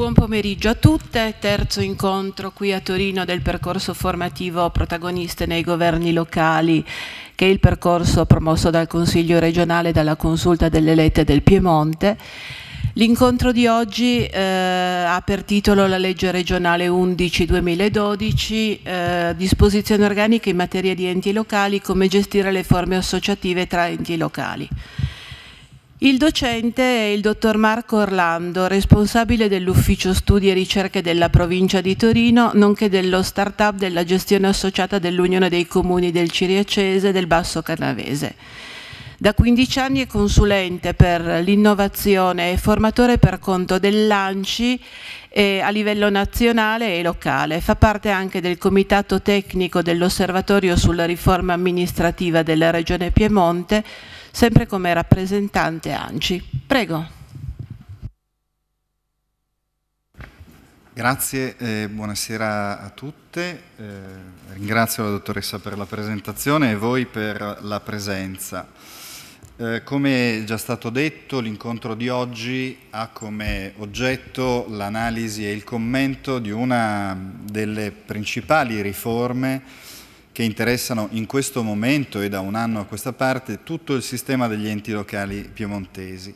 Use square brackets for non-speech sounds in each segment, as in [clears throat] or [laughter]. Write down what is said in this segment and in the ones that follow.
Buon pomeriggio a tutte, terzo incontro qui a Torino del percorso formativo protagoniste nei governi locali, che è il percorso promosso dal Consiglio regionale e dalla Consulta delle Lette del Piemonte. L'incontro di oggi eh, ha per titolo la legge regionale 11-2012, eh, disposizioni organiche in materia di enti locali, come gestire le forme associative tra enti locali. Il docente è il dottor Marco Orlando, responsabile dell'ufficio studi e ricerche della provincia di Torino, nonché dello start-up della gestione associata dell'Unione dei Comuni del Ciriacese e del Basso Canavese. Da 15 anni è consulente per l'innovazione e formatore per conto dell'ANCI a livello nazionale e locale. Fa parte anche del comitato tecnico dell'Osservatorio sulla riforma amministrativa della Regione Piemonte, sempre come rappresentante ANCI. Prego. Grazie, eh, buonasera a tutte. Eh, ringrazio la dottoressa per la presentazione e voi per la presenza. Eh, come già stato detto, l'incontro di oggi ha come oggetto l'analisi e il commento di una delle principali riforme che interessano in questo momento e da un anno a questa parte tutto il sistema degli enti locali piemontesi.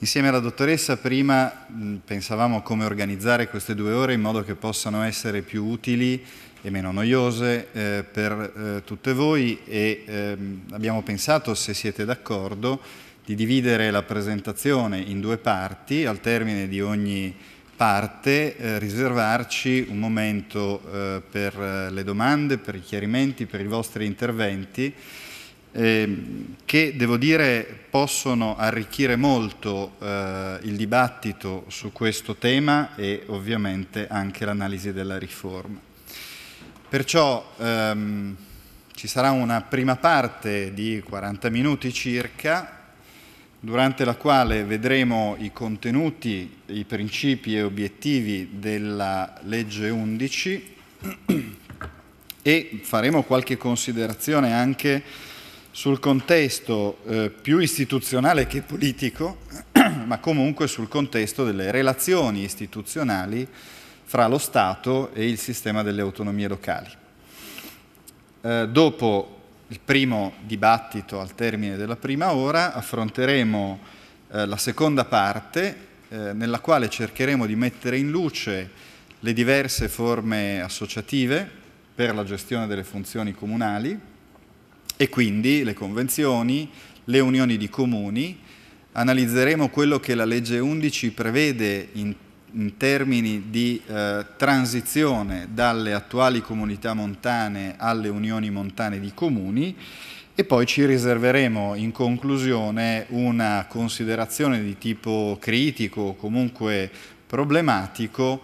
Insieme alla dottoressa prima pensavamo come organizzare queste due ore in modo che possano essere più utili e meno noiose eh, per eh, tutte voi e ehm, abbiamo pensato, se siete d'accordo, di dividere la presentazione in due parti al termine di ogni parte eh, riservarci un momento eh, per eh, le domande, per i chiarimenti, per i vostri interventi ehm, che devo dire possono arricchire molto eh, il dibattito su questo tema e ovviamente anche l'analisi della riforma. Perciò ehm, ci sarà una prima parte di 40 minuti circa durante la quale vedremo i contenuti, i principi e obiettivi della legge 11 e faremo qualche considerazione anche sul contesto eh, più istituzionale che politico, [clears throat] ma comunque sul contesto delle relazioni istituzionali fra lo Stato e il sistema delle autonomie locali. Eh, dopo il primo dibattito al termine della prima ora, affronteremo eh, la seconda parte eh, nella quale cercheremo di mettere in luce le diverse forme associative per la gestione delle funzioni comunali e quindi le convenzioni, le unioni di comuni. Analizzeremo quello che la legge 11 prevede in in termini di eh, transizione dalle attuali comunità montane alle unioni montane di comuni e poi ci riserveremo in conclusione una considerazione di tipo critico o comunque problematico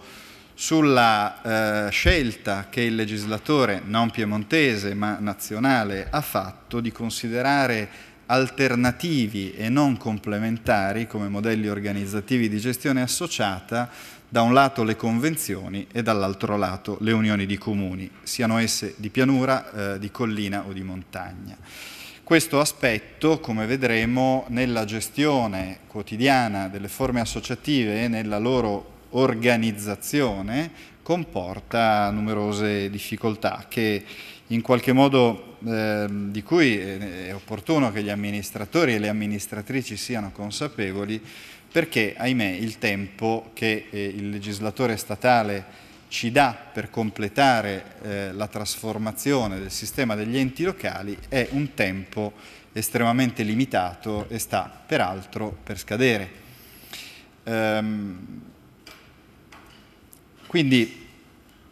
sulla eh, scelta che il legislatore non piemontese ma nazionale ha fatto di considerare alternativi e non complementari come modelli organizzativi di gestione associata da un lato le convenzioni e dall'altro lato le unioni di comuni, siano esse di pianura, eh, di collina o di montagna. Questo aspetto, come vedremo, nella gestione quotidiana delle forme associative e nella loro organizzazione comporta numerose difficoltà che in qualche modo ehm, di cui eh, è opportuno che gli amministratori e le amministratrici siano consapevoli perché, ahimè, il tempo che eh, il legislatore statale ci dà per completare eh, la trasformazione del sistema degli enti locali è un tempo estremamente limitato e sta peraltro per scadere. Ehm, quindi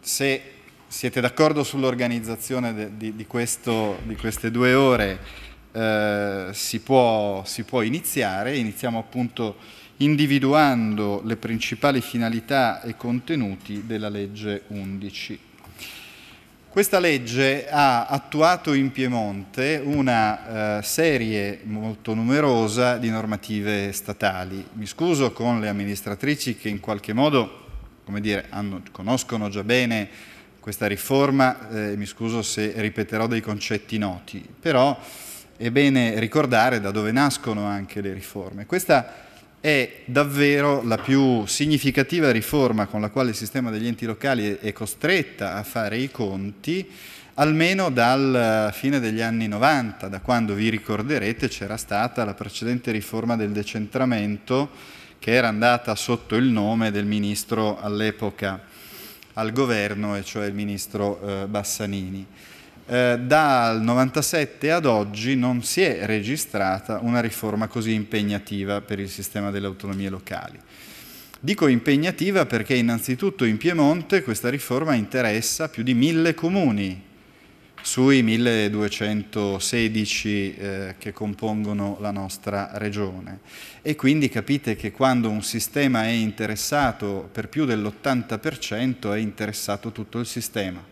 se siete d'accordo sull'organizzazione de, di, di, questo, di, queste due ore, eh, si, può, si, può, iniziare, iniziamo appunto individuando le principali finalità e contenuti della legge 11. Questa legge ha attuato in Piemonte una eh, serie molto numerosa di normative statali. Mi scuso con le amministratrici che in qualche modo, come dire, hanno, conoscono già bene questa riforma, eh, mi scuso se ripeterò dei concetti noti, però è bene ricordare da dove nascono anche le riforme. Questa è davvero la più significativa riforma con la quale il sistema degli enti locali è costretta a fare i conti, almeno dalla eh, fine degli anni 90, da quando vi ricorderete c'era stata la precedente riforma del decentramento che era andata sotto il nome del ministro all'epoca al governo, e cioè il ministro eh, Bassanini. Eh, dal 97 ad oggi non si è registrata una riforma così impegnativa per il sistema delle autonomie locali. Dico impegnativa perché innanzitutto in Piemonte questa riforma interessa più di mille comuni, sui 1216 eh, che compongono la nostra regione. E quindi capite che quando un sistema è interessato per più dell'80% è interessato tutto il sistema.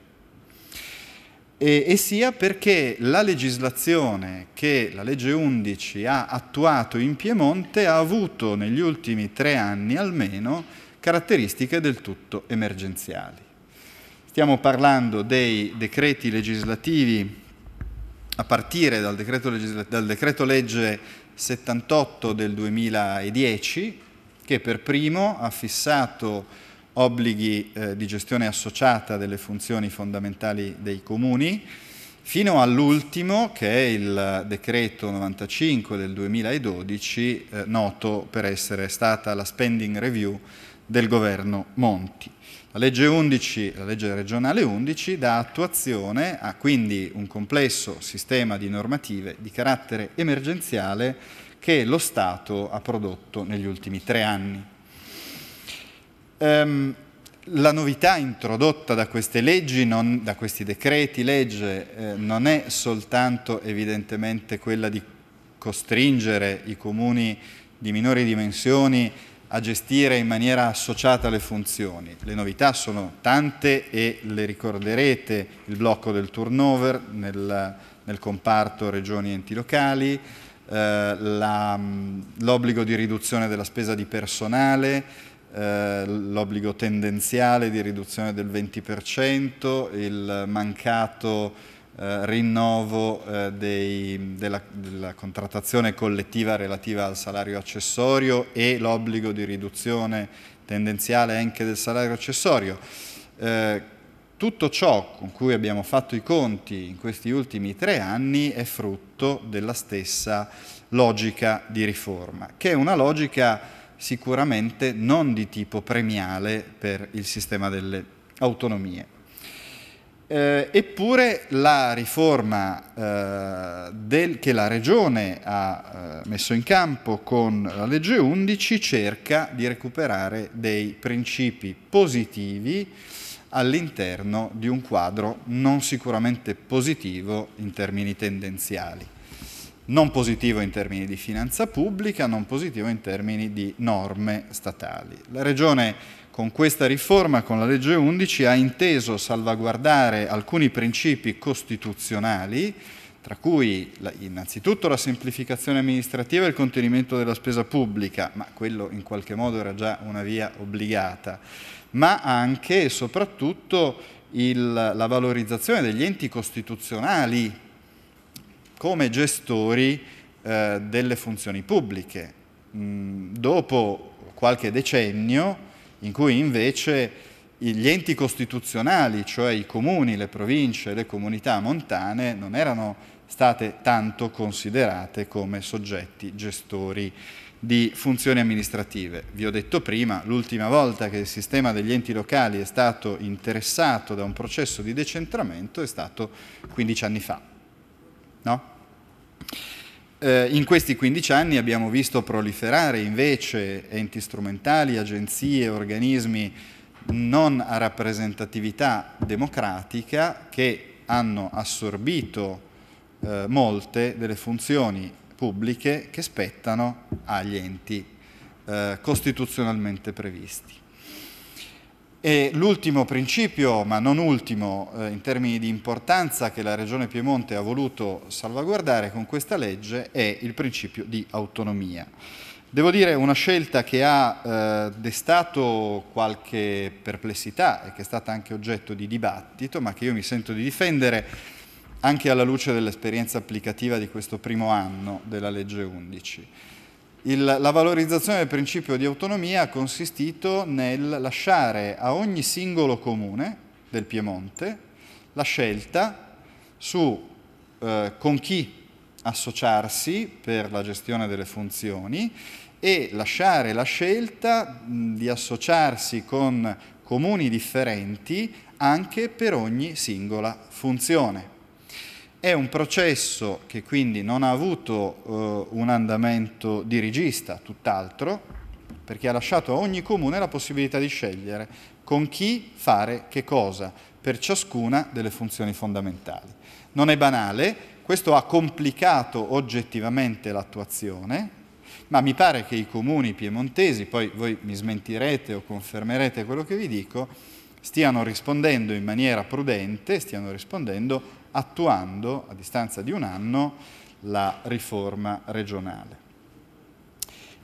E, e sia perché la legislazione che la legge 11 ha attuato in Piemonte ha avuto negli ultimi tre anni almeno caratteristiche del tutto emergenziali. Stiamo parlando dei decreti legislativi a partire dal decreto, legisla- dal decreto legge 78 del 2010 che per primo ha fissato obblighi eh, di gestione associata delle funzioni fondamentali dei comuni, fino all'ultimo che è il decreto 95 del 2012, eh, noto per essere stata la spending review del governo Monti. La legge, 11, la legge regionale 11 dà attuazione a quindi un complesso sistema di normative di carattere emergenziale che lo Stato ha prodotto negli ultimi tre anni. Um, la novità introdotta da queste leggi, non, da questi decreti legge, eh, non è soltanto evidentemente quella di costringere i comuni di minori dimensioni a gestire in maniera associata le funzioni. Le novità sono tante e le ricorderete, il blocco del turnover nel, nel comparto regioni e enti locali, eh, l'obbligo di riduzione della spesa di personale, eh, l'obbligo tendenziale di riduzione del 20%, il mancato eh, rinnovo eh, dei, della, della, contrattazione collettiva relativa al salario accessorio e l'obbligo di riduzione tendenziale anche del salario accessorio. Eh, tutto ciò con cui abbiamo fatto i conti in questi ultimi tre anni è frutto della stessa logica di riforma, che è una logica sicuramente non di tipo premiale per il sistema delle autonomie. Eh, eppure la riforma eh, del, che la Regione ha eh, messo in campo con la legge 11 cerca di recuperare dei principi positivi all'interno di un quadro non sicuramente positivo in termini tendenziali, non positivo in termini di finanza pubblica, non positivo in termini di norme statali. La Regione con questa riforma, con la legge 11, ha inteso salvaguardare alcuni principi costituzionali, tra cui innanzitutto la semplificazione amministrativa e il contenimento della spesa pubblica, ma quello in qualche modo era già una via obbligata, ma anche e soprattutto il, la valorizzazione degli enti costituzionali come gestori eh, delle funzioni pubbliche. Mm, dopo qualche decennio, in cui invece gli enti costituzionali, cioè i comuni, le province, le comunità montane, non erano state tanto considerate come soggetti gestori di funzioni amministrative. Vi ho detto prima, l'ultima volta che il sistema degli enti locali è stato interessato da un processo di decentramento è stato 15 anni fa. No? Eh, in questi 15 anni abbiamo visto proliferare invece enti strumentali, agenzie, organismi non a rappresentatività democratica che hanno assorbito eh, molte delle funzioni pubbliche che spettano agli enti eh, costituzionalmente previsti. E l'ultimo principio, ma non ultimo eh, in termini di importanza che la Regione Piemonte ha voluto salvaguardare con questa legge è il principio di autonomia. Devo dire una scelta che ha eh, destato qualche perplessità e che è stata anche oggetto di dibattito, ma che io mi sento di difendere anche alla luce dell'esperienza applicativa di questo primo anno della legge 11. Il, la valorizzazione del principio di autonomia ha consistito nel lasciare a ogni singolo comune del Piemonte la scelta su eh, con chi associarsi per la gestione delle funzioni e lasciare la scelta di associarsi con comuni differenti anche per ogni singola funzione. È un processo che quindi non ha avuto eh, un andamento dirigista, tutt'altro, perché ha lasciato a ogni comune la possibilità di scegliere con chi fare che cosa per ciascuna delle funzioni fondamentali. Non è banale, questo ha complicato oggettivamente l'attuazione, ma mi pare che i comuni piemontesi, poi voi mi smentirete o confermerete quello che vi dico, stiano rispondendo in maniera prudente, stiano rispondendo attuando a distanza di un anno la riforma regionale.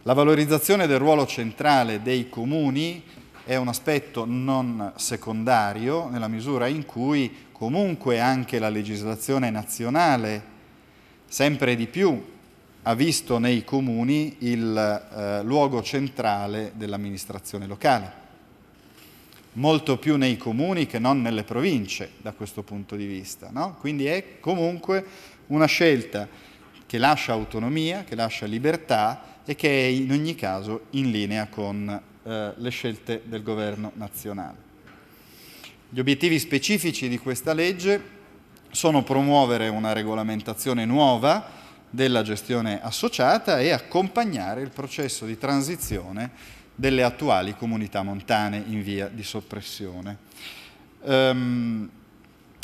La valorizzazione del ruolo centrale dei comuni è un aspetto non secondario nella misura in cui comunque anche la legislazione nazionale sempre di più ha visto nei comuni il eh, luogo centrale dell'amministrazione locale molto più nei comuni che non nelle province da questo punto di vista. No? Quindi è comunque una scelta che lascia autonomia, che lascia libertà e che è in ogni caso in linea con eh, le scelte del governo nazionale. Gli obiettivi specifici di questa legge sono promuovere una regolamentazione nuova della gestione associata e accompagnare il processo di transizione delle attuali comunità montane in via di soppressione. Um,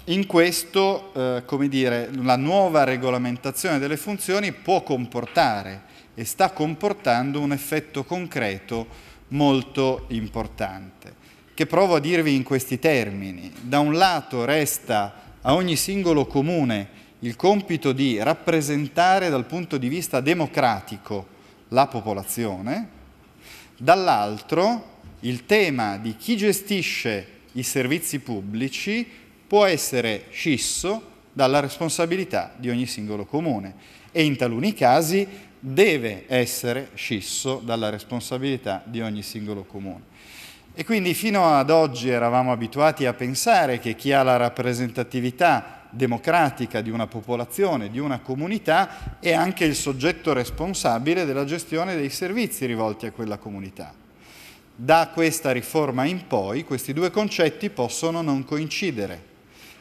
in questo, eh, come dire, la nuova regolamentazione delle funzioni può comportare e sta comportando un effetto concreto molto importante, che provo a dirvi in questi termini. Da un lato resta a ogni singolo comune il compito di rappresentare dal punto di vista democratico la popolazione, Dall'altro il tema di chi gestisce i servizi pubblici può essere scisso dalla responsabilità di ogni singolo comune e in taluni casi deve essere scisso dalla responsabilità di ogni singolo comune. E quindi fino ad oggi eravamo abituati a pensare che chi ha la rappresentatività democratica di una popolazione, di una comunità, è anche il soggetto responsabile della gestione dei servizi rivolti a quella comunità. Da questa riforma in poi questi due concetti possono non coincidere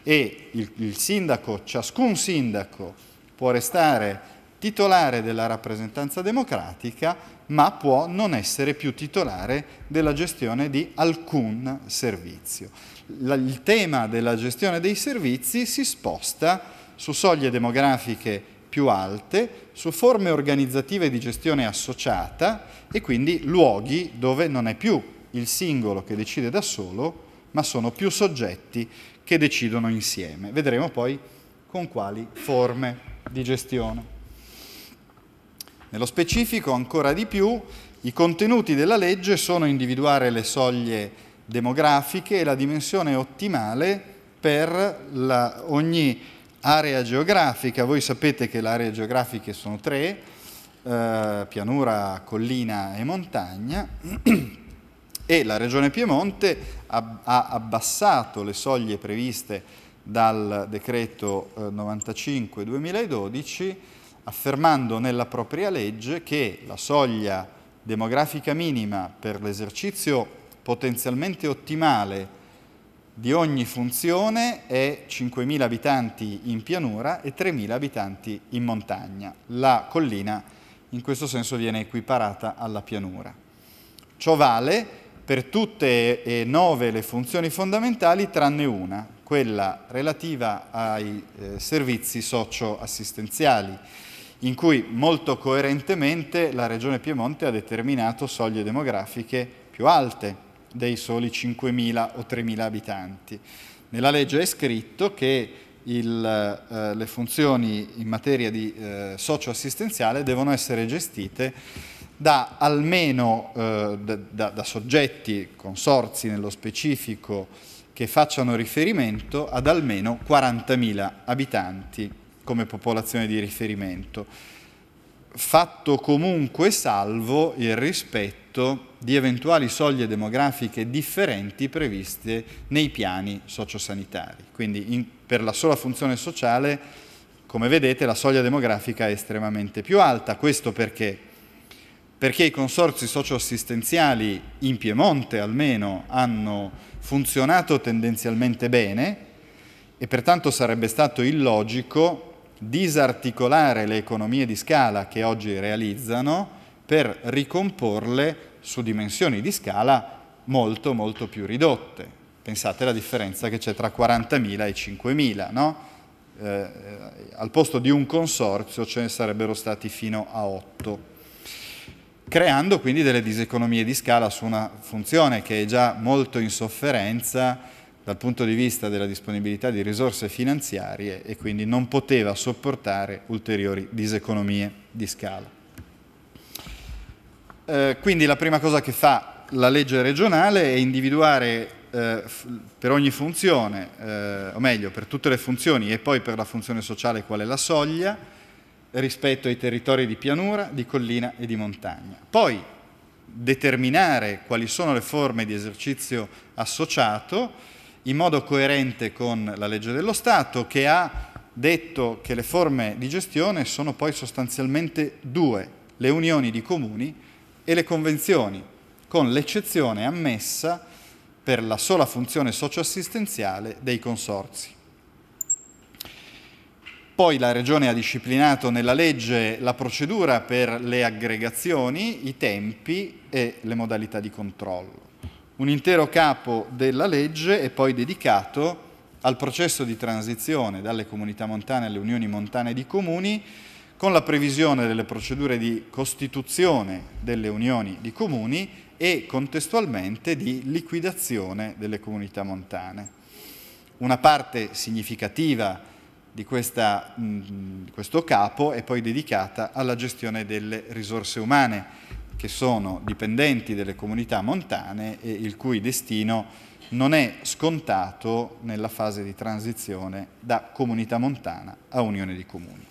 e il, il sindaco, ciascun sindaco può restare titolare della rappresentanza democratica, ma può non essere più titolare della gestione di alcun servizio il tema della gestione dei servizi si sposta su soglie demografiche più alte, su forme organizzative di gestione associata e quindi luoghi dove non è più il singolo che decide da solo, ma sono più soggetti che decidono insieme. Vedremo poi con quali forme di gestione. Nello specifico, ancora di più, i contenuti della legge sono individuare le soglie demografiche e la dimensione ottimale per la, ogni area geografica. Voi sapete che le aree geografiche sono tre, eh, pianura, collina e montagna, [clears throat] e la regione Piemonte ha, ha abbassato le soglie previste dal decreto 95-2012 eh, affermando nella propria legge che la soglia demografica minima per l'esercizio potenzialmente ottimale di ogni funzione è 5.000 abitanti in pianura e 3.000 abitanti in montagna. La collina in questo senso viene equiparata alla pianura. Ciò vale per tutte e nove le funzioni fondamentali tranne una, quella relativa ai eh, servizi socio-assistenziali, in cui molto coerentemente la Regione Piemonte ha determinato soglie demografiche più alte dei soli 5.000 o 3.000 abitanti. Nella legge è scritto che il, eh, le funzioni in materia di eh, socioassistenziale devono essere gestite da almeno eh, da, da, soggetti, consorzi nello specifico, che facciano riferimento ad almeno 40.000 abitanti come popolazione di riferimento, fatto comunque salvo il rispetto di eventuali soglie demografiche differenti previste nei piani sociosanitari. Quindi in, per la sola funzione sociale, come vedete, la soglia demografica è estremamente più alta. Questo perché? Perché i consorzi socioassistenziali, in Piemonte almeno, hanno funzionato tendenzialmente bene e pertanto sarebbe stato illogico disarticolare le economie di scala che oggi realizzano per ricomporle su dimensioni di scala molto molto più ridotte. Pensate alla differenza che c'è tra 40.000 e 5.000, no? Eh, eh, al posto di un consorzio ce ne sarebbero stati fino a 8 creando quindi delle diseconomie di scala su una funzione che è già molto in sofferenza dal punto di vista della disponibilità di risorse finanziarie e quindi non poteva sopportare ulteriori diseconomie di scala. Eh, quindi la prima cosa che fa la legge regionale è individuare eh, per ogni funzione, eh, o meglio per tutte le funzioni e poi per la funzione sociale qual è la soglia rispetto ai territori di pianura, di collina e di montagna. Poi determinare quali sono le forme di esercizio associato in modo coerente con la legge dello Stato che ha detto che le forme di gestione sono poi sostanzialmente due, le unioni di comuni e le convenzioni, con l'eccezione ammessa per la sola funzione socioassistenziale dei consorzi. Poi la Regione ha disciplinato nella legge la procedura per le aggregazioni, i tempi e le modalità di controllo. Un intero capo della legge è poi dedicato al processo di transizione dalle comunità montane alle unioni montane di comuni con la previsione delle procedure di costituzione delle unioni di comuni e contestualmente di liquidazione delle comunità montane. Una parte significativa di, questa, mh, mm, questo capo è poi dedicata alla gestione delle risorse umane, che sono dipendenti delle comunità montane e il cui destino non è scontato nella fase di transizione da comunità montana a unione di comuni.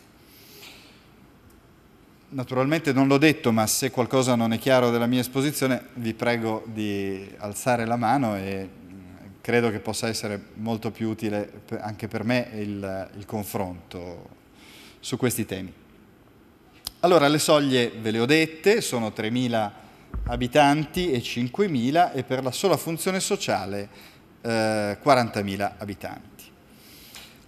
Naturalmente non l'ho detto, ma se qualcosa non è chiaro della mia esposizione vi prego di alzare la mano e mm, credo che possa essere molto più utile anche per me il, il confronto su questi temi. Allora, le soglie ve le ho dette, sono 3.000 abitanti e 5.000 e per la sola funzione sociale eh, 40.000 abitanti.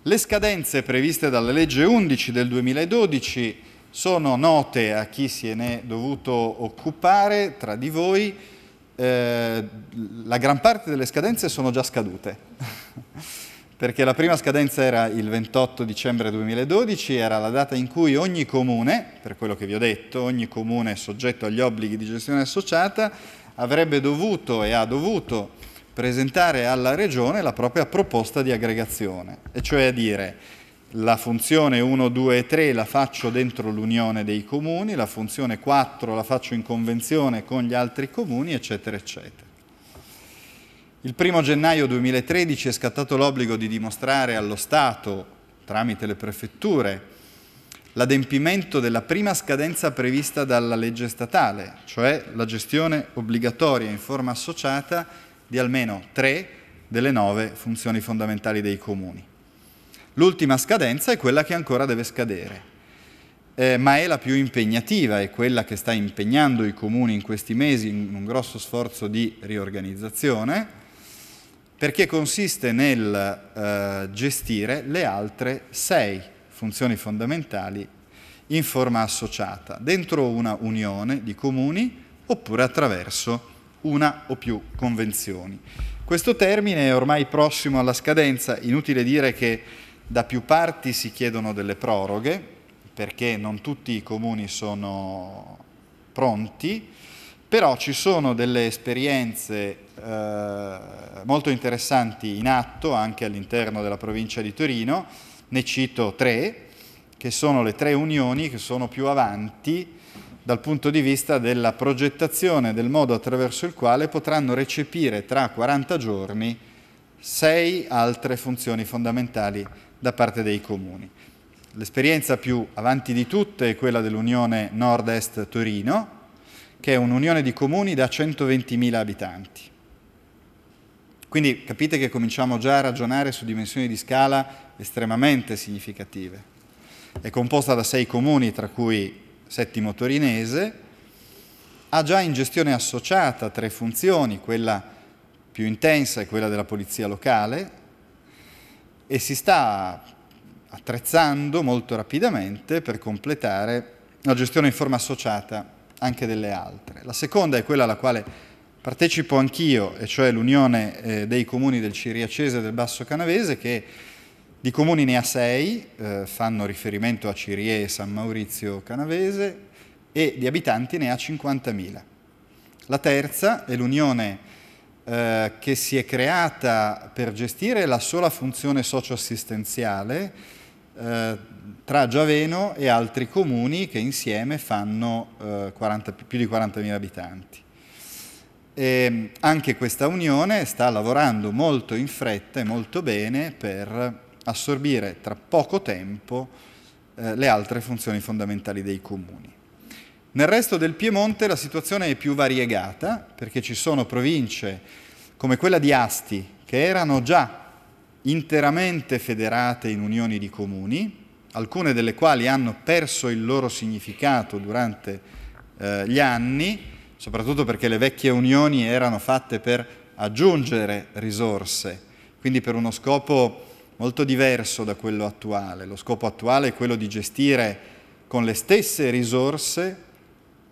Le scadenze previste dalla legge 11 del 2012 sono note a chi se ne è dovuto occupare tra di voi, eh, la gran parte delle scadenze sono già scadute, [laughs] perché la prima scadenza era il 28 dicembre 2012, era la data in cui ogni comune, per quello che vi ho detto, ogni comune soggetto agli obblighi di gestione associata, avrebbe dovuto e ha dovuto presentare alla Regione la propria proposta di aggregazione, e cioè a dire la funzione 1, 2 e 3 la faccio dentro l'unione dei comuni, la funzione 4 la faccio in convenzione con gli altri comuni, eccetera, eccetera. Il 1 gennaio 2013 è scattato l'obbligo di dimostrare allo Stato, tramite le prefetture, l'adempimento della prima scadenza prevista dalla legge statale, cioè la gestione obbligatoria in forma associata di almeno tre delle nove funzioni fondamentali dei comuni. L'ultima scadenza è quella che ancora deve scadere, eh, ma è la più impegnativa, è quella che sta impegnando i comuni in questi mesi in un grosso sforzo di riorganizzazione, perché consiste nel eh, gestire le altre sei funzioni fondamentali in forma associata, dentro una unione di comuni oppure attraverso una o più convenzioni. Questo termine è ormai prossimo alla scadenza, inutile dire che da più parti si chiedono delle proroghe perché non tutti i comuni sono pronti, però ci sono delle esperienze eh, molto interessanti in atto anche all'interno della provincia di Torino, ne cito tre, che sono le tre unioni che sono più avanti dal punto di vista della progettazione del modo attraverso il quale potranno recepire tra 40 giorni sei altre funzioni fondamentali da parte dei comuni. L'esperienza più avanti di tutte è quella dell'Unione Nord-Est Torino, che è un'unione di comuni da 120.000 abitanti. Quindi capite che cominciamo già a ragionare su dimensioni di scala estremamente significative. È composta da sei comuni, tra cui Settimo Torinese, ha già in gestione associata tre funzioni, quella più intensa è quella della polizia locale, e si sta attrezzando molto rapidamente per completare la gestione in forma associata anche delle altre. La seconda è quella alla quale partecipo anch'io, e cioè l'Unione eh, dei Comuni del Ciriacese e del Basso Canavese, che di comuni ne ha sei, eh, fanno riferimento a Cirie e San Maurizio Canavese, e di abitanti ne ha 50.000. La terza è l'Unione eh, che si è creata per gestire la sola funzione socioassistenziale eh, tra Giaveno e altri comuni che insieme fanno eh, 40, più di 40.000 abitanti. E mm, anche questa unione sta lavorando molto in fretta e molto bene per assorbire tra poco tempo eh, le altre funzioni fondamentali dei comuni. Nel resto del Piemonte la situazione è più variegata perché ci sono province come quella di Asti che erano già interamente federate in unioni di comuni, alcune delle quali hanno perso il loro significato durante eh, gli anni, soprattutto perché le vecchie unioni erano fatte per aggiungere risorse, quindi per uno scopo molto diverso da quello attuale. Lo scopo attuale è quello di gestire con le stesse risorse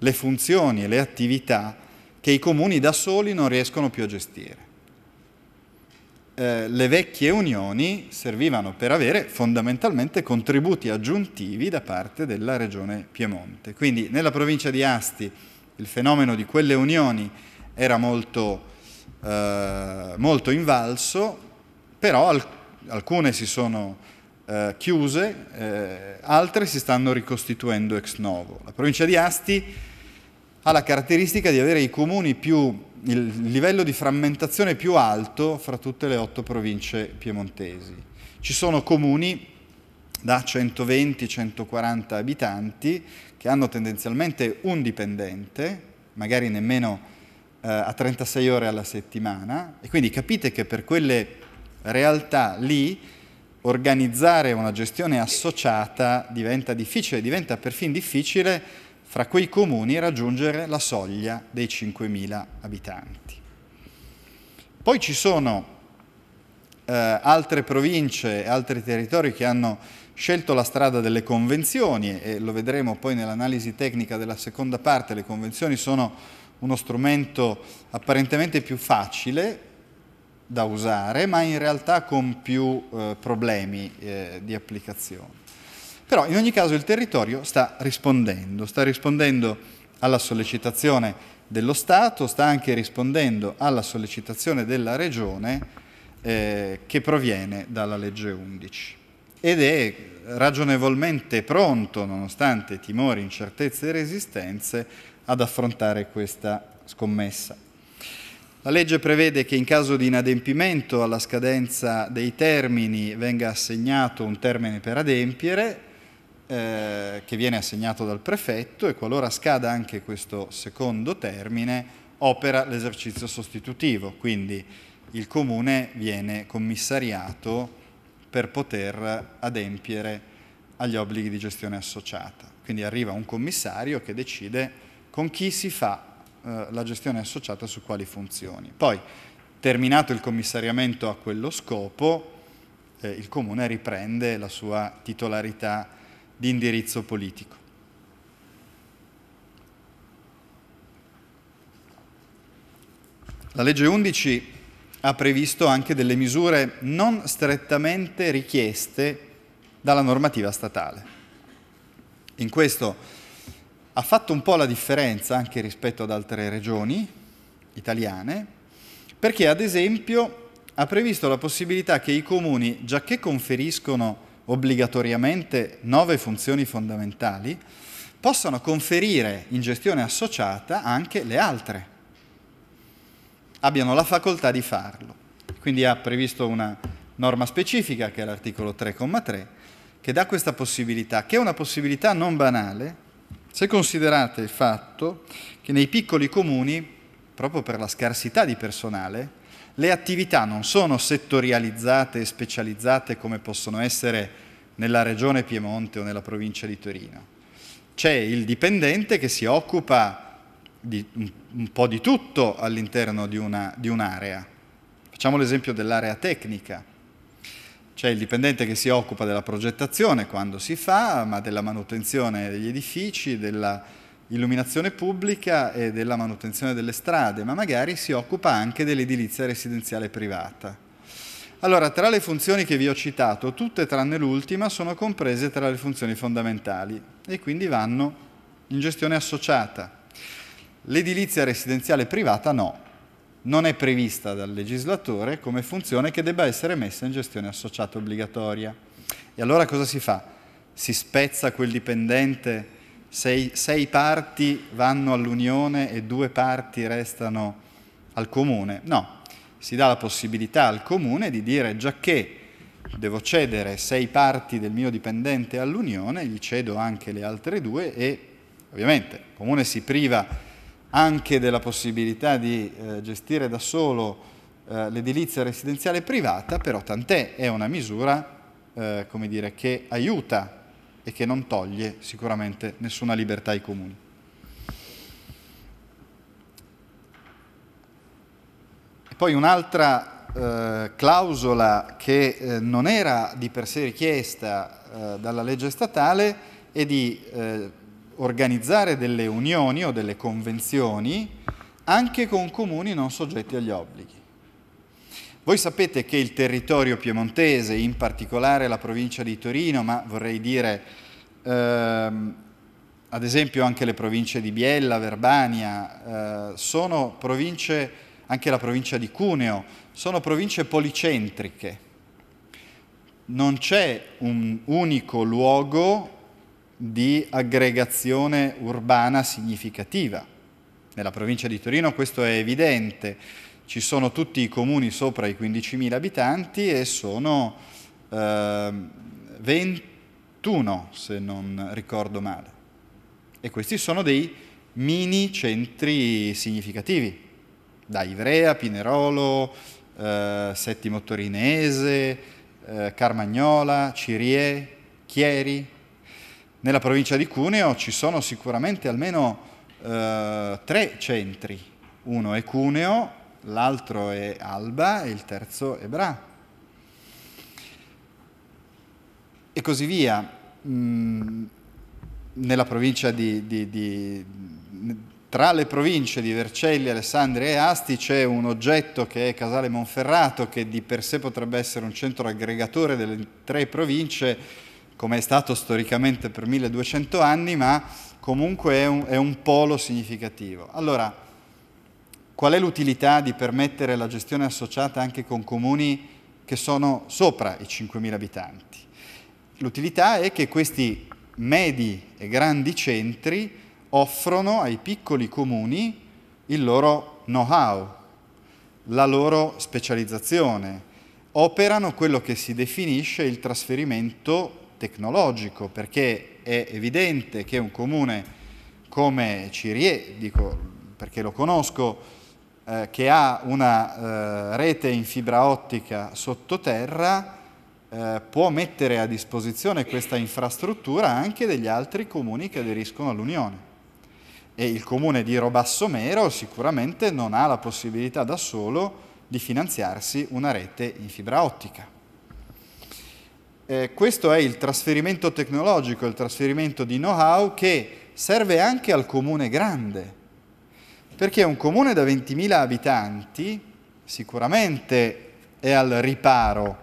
le funzioni e le attività che i comuni da soli non riescono più a gestire. Eh, le vecchie unioni servivano per avere fondamentalmente contributi aggiuntivi da parte della regione Piemonte. Quindi nella provincia di Asti il fenomeno di quelle unioni era molto, eh, molto invalso, però alc alcune si sono eh, chiuse, eh, altre si stanno ricostituendo ex novo. La provincia di Asti ha la caratteristica di avere i comuni più, il livello di frammentazione più alto fra tutte le otto province piemontesi. Ci sono comuni da 120-140 abitanti che hanno tendenzialmente un dipendente, magari nemmeno eh, a 36 ore alla settimana, e quindi capite che per quelle realtà lì organizzare una gestione associata diventa difficile, diventa perfino difficile fra quei comuni raggiungere la soglia dei 5.000 abitanti. Poi ci sono eh, altre province e altri territori che hanno scelto la strada delle convenzioni e lo vedremo poi nell'analisi tecnica della seconda parte, le convenzioni sono uno strumento apparentemente più facile da usare ma in realtà con più eh, problemi eh, di applicazione. Però in ogni caso il territorio sta rispondendo, sta rispondendo alla sollecitazione dello Stato, sta anche rispondendo alla sollecitazione della Regione eh, che proviene dalla legge 11 ed è ragionevolmente pronto, nonostante timori, incertezze e resistenze, ad affrontare questa scommessa. La legge prevede che in caso di inadempimento alla scadenza dei termini venga assegnato un termine per adempiere, eh, che viene assegnato dal prefetto e qualora scada anche questo secondo termine opera l'esercizio sostitutivo, quindi il comune viene commissariato per poter adempiere agli obblighi di gestione associata. Quindi arriva un commissario che decide con chi si fa eh, la gestione associata su quali funzioni. Poi, terminato il commissariamento a quello scopo, eh, il comune riprende la sua titolarità di indirizzo politico. La legge 11 ha previsto anche delle misure non strettamente richieste dalla normativa statale. In questo ha fatto un po' la differenza anche rispetto ad altre regioni italiane, perché ad esempio ha previsto la possibilità che i comuni, già che conferiscono obbligatoriamente nove funzioni fondamentali, possano conferire in gestione associata anche le altre. Abbiano la facoltà di farlo. Quindi ha previsto una norma specifica, che è l'articolo 3,3, che dà questa possibilità, che è una possibilità non banale, se considerate il fatto che nei piccoli comuni, proprio per la scarsità di personale, le attività non sono settorializzate e specializzate come possono essere nella regione Piemonte o nella provincia di Torino. C'è il dipendente che si occupa di un po' di tutto all'interno di, un'area. Un Facciamo l'esempio dell'area tecnica. C'è il dipendente che si occupa della progettazione quando si fa, ma della manutenzione degli edifici, della illuminazione pubblica e della manutenzione delle strade, ma magari si occupa anche dell'edilizia residenziale privata. Allora, tra le funzioni che vi ho citato, tutte tranne l'ultima sono comprese tra le funzioni fondamentali e quindi vanno in gestione associata. L'edilizia residenziale privata no, non è prevista dal legislatore come funzione che debba essere messa in gestione associata obbligatoria. E allora cosa si fa? Si spezza quel dipendente sei, sei parti vanno all'Unione e due parti restano al Comune. No, si dà la possibilità al Comune di dire già che devo cedere sei parti del mio dipendente all'Unione, gli cedo anche le altre due e ovviamente il Comune si priva anche della possibilità di eh, gestire da solo eh, l'edilizia residenziale privata, però tant'è, è una misura eh, dire, che aiuta e che non toglie sicuramente nessuna libertà ai comuni. E poi un'altra eh, clausola che eh, non era di per sé richiesta eh, dalla legge statale è di eh, organizzare delle unioni o delle convenzioni anche con comuni non soggetti agli obblighi. Voi sapete che il territorio piemontese, in particolare la provincia di Torino, ma vorrei dire ehm, ad esempio anche le province di Biella, Verbania, eh, sono province, anche la provincia di Cuneo, sono province policentriche. Non c'è un unico luogo di aggregazione urbana significativa. Nella provincia di Torino questo è evidente ci sono tutti i comuni sopra i 15.000 abitanti e sono eh, 21 se non ricordo male. E questi sono dei mini centri significativi, da Ivrea, Pinerolo, eh, Settimo Torinese, eh, Carmagnola, Cirie, Chieri. Nella provincia di Cuneo ci sono sicuramente almeno eh, tre centri, uno è Cuneo, l'altro è Alba e il terzo è Bra. E così via. Mm, nella provincia di, di, di, tra le province di Vercelli, Alessandria e Asti c'è un oggetto che è Casale Monferrato, che di per sé potrebbe essere un centro aggregatore delle tre province, come è stato storicamente per 1200 anni, ma comunque è un, è un polo significativo. Allora, Qual è l'utilità di permettere la gestione associata anche con comuni che sono sopra i 5.000 abitanti? L'utilità è che questi medi e grandi centri offrono ai piccoli comuni il loro know-how, la loro specializzazione, operano quello che si definisce il trasferimento tecnologico, perché è evidente che un comune come Cirie, dico perché lo conosco, eh, che ha una eh, rete in fibra ottica sottoterra eh, può mettere a disposizione questa infrastruttura anche degli altri comuni che aderiscono all'Unione. E il comune di Robassomero sicuramente non ha la possibilità da solo di finanziarsi una rete in fibra ottica. Eh, questo è il trasferimento tecnologico, il trasferimento di know-how che serve anche al comune grande, perché un comune da 20.000 abitanti sicuramente è al riparo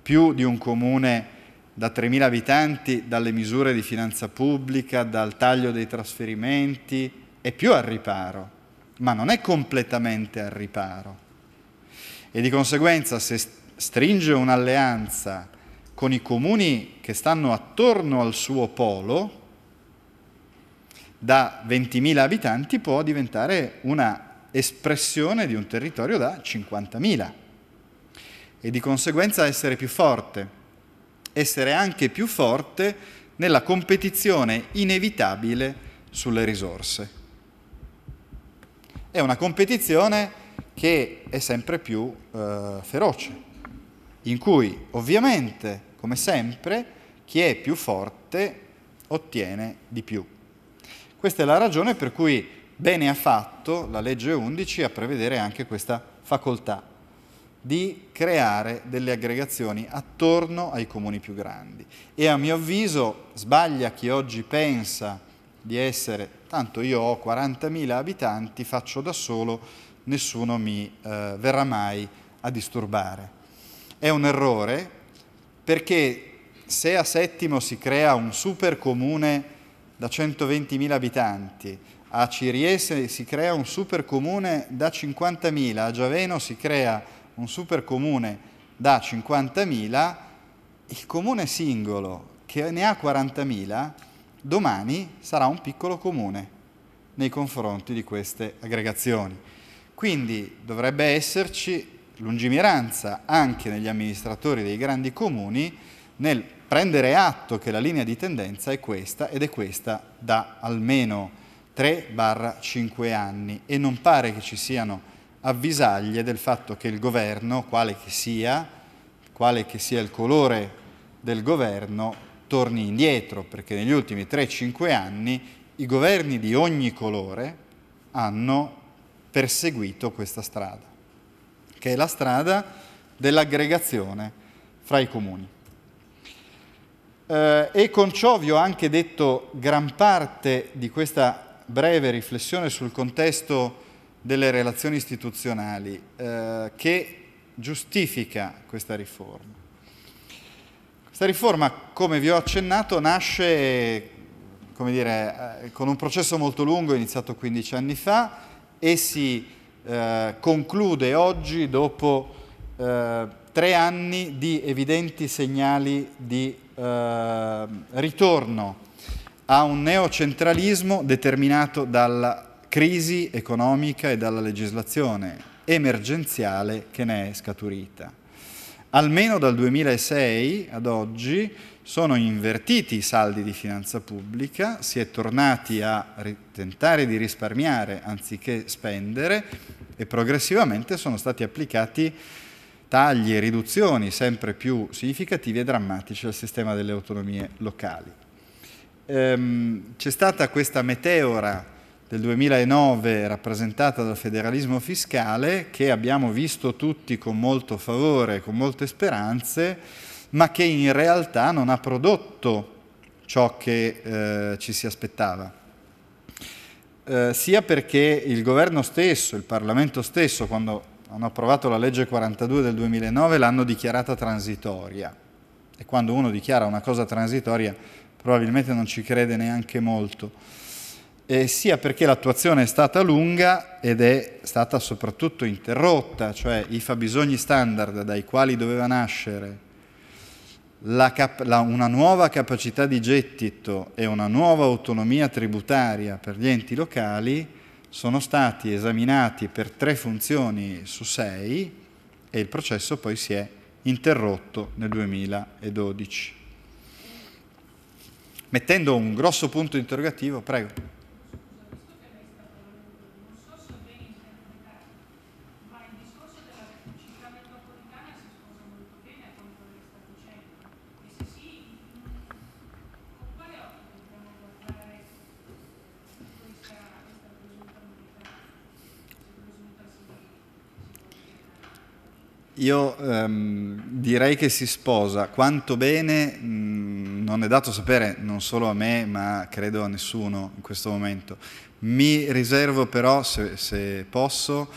più di un comune da 3.000 abitanti dalle misure di finanza pubblica, dal taglio dei trasferimenti, è più al riparo, ma non è completamente al riparo. E di conseguenza se stringe un'alleanza con i comuni che stanno attorno al suo polo, da 20.000 abitanti può diventare una espressione di un territorio da 50.000 e di conseguenza essere più forte, essere anche più forte nella competizione inevitabile sulle risorse. È una competizione che è sempre più eh, feroce, in cui ovviamente, come sempre, chi è più forte ottiene di più. Questa è la ragione per cui bene ha fatto la legge 11 a prevedere anche questa facoltà di creare delle aggregazioni attorno ai comuni più grandi. E a mio avviso sbaglia chi oggi pensa di essere, tanto io ho 40.000 abitanti, faccio da solo, nessuno mi eh, verrà mai a disturbare. È un errore perché se a Settimo si crea un super comune da 120.000 abitanti, a Ciriese si crea un supercomune da 50.000, a Giaveno si crea un supercomune da 50.000, il comune singolo che ne ha 40.000 domani sarà un piccolo comune nei confronti di queste aggregazioni. Quindi dovrebbe esserci lungimiranza anche negli amministratori dei grandi comuni nel prendere atto che la linea di tendenza è questa ed è questa da almeno 3-5 anni e non pare che ci siano avvisaglie del fatto che il governo, quale che sia, quale che sia il colore del governo, torni indietro, perché negli ultimi 3-5 anni i governi di ogni colore hanno perseguito questa strada, che è la strada dell'aggregazione fra i comuni eh, e con ciò vi ho anche detto gran parte di questa breve riflessione sul contesto delle relazioni istituzionali eh, che giustifica questa riforma. Questa riforma, come vi ho accennato, nasce dire, eh, con un processo molto lungo, iniziato 15 anni fa, e si eh, conclude oggi dopo eh, tre anni di evidenti segnali di Ehm, ritorno a un neocentralismo determinato dalla crisi economica e dalla legislazione emergenziale che ne è scaturita. Almeno dal 2006 ad oggi sono invertiti i saldi di finanza pubblica, si è tornati a tentare di risparmiare anziché spendere e progressivamente sono stati applicati tagli e riduzioni sempre più significativi e drammatici al sistema delle autonomie locali. Ehm, c'è stata questa meteora del 2009 rappresentata dal federalismo fiscale che abbiamo visto tutti con molto favore, con molte speranze, ma che in realtà non ha prodotto ciò che eh, ci si aspettava. Eh, sia perché il governo stesso, il Parlamento stesso, quando hanno approvato la legge 42 del 2009 l'hanno dichiarata transitoria e quando uno dichiara una cosa transitoria probabilmente non ci crede neanche molto, e sia perché l'attuazione è stata lunga ed è stata soprattutto interrotta, cioè i fabbisogni standard dai quali doveva nascere la cap- la, una nuova capacità di gettito e una nuova autonomia tributaria per gli enti locali, sono stati esaminati per tre funzioni su sei e il processo poi si è interrotto nel 2012. Mettendo un grosso punto interrogativo, prego. io ehm, direi che si sposa. Quanto bene mh, mm, non è dato sapere non solo a me, ma credo a nessuno in questo momento. Mi riservo però, se, se posso,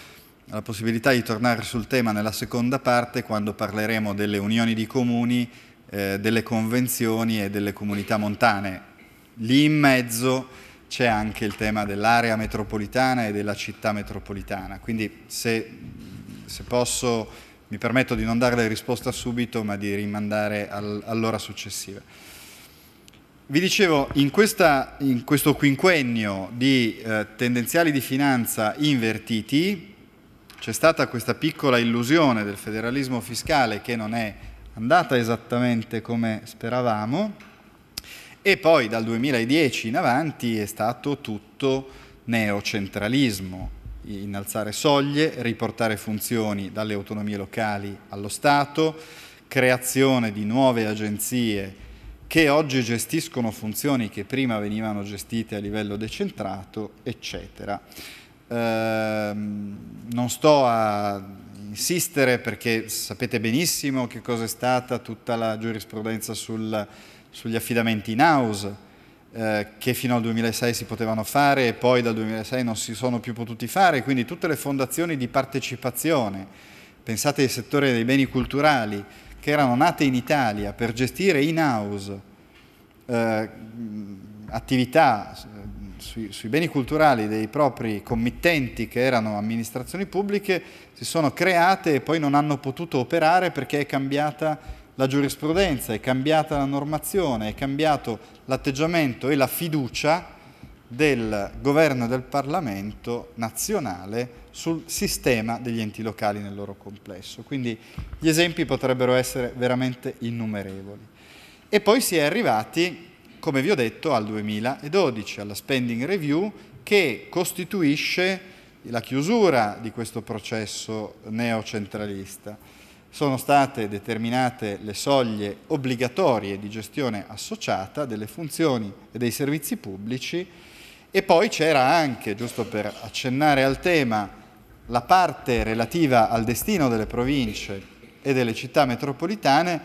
la possibilità di tornare sul tema nella seconda parte quando parleremo delle unioni di comuni, eh, delle convenzioni e delle comunità montane. Lì in mezzo c'è anche il tema dell'area metropolitana e della città metropolitana, quindi se, se posso mi permetto di non dare la risposta subito, ma di rimandare al, all'ora successiva. Vi dicevo, in, questa, in questo quinquennio di eh, tendenziali di finanza invertiti c'è stata questa piccola illusione del federalismo fiscale che non è andata esattamente come speravamo e poi dal 2010 in avanti è stato tutto neocentralismo, innalzare soglie, riportare funzioni dalle autonomie locali allo Stato, creazione di nuove agenzie che oggi gestiscono funzioni che prima venivano gestite a livello decentrato, eccetera. Ehm, non sto a insistere perché sapete benissimo che cosa è stata tutta la giurisprudenza sul, sugli affidamenti in house, eh, che fino al 2006 si potevano fare e poi dal 2006 non si sono più potuti fare, quindi tutte le fondazioni di partecipazione, pensate al settore dei beni culturali, che erano nate in Italia per gestire in house eh, attività eh, sui, sui, beni culturali dei propri committenti che erano amministrazioni pubbliche si sono create e poi non hanno potuto operare perché è cambiata la giurisprudenza, è cambiata la normazione, è cambiato l'atteggiamento e la fiducia del governo e del Parlamento nazionale sul sistema degli enti locali nel loro complesso. Quindi gli esempi potrebbero essere veramente innumerevoli. E poi si è arrivati, come vi ho detto, al 2012, alla spending review che costituisce la chiusura di questo processo neocentralista sono state determinate le soglie obbligatorie di gestione associata delle funzioni e dei servizi pubblici e poi c'era anche, giusto per accennare al tema, la parte relativa al destino delle province e delle città metropolitane.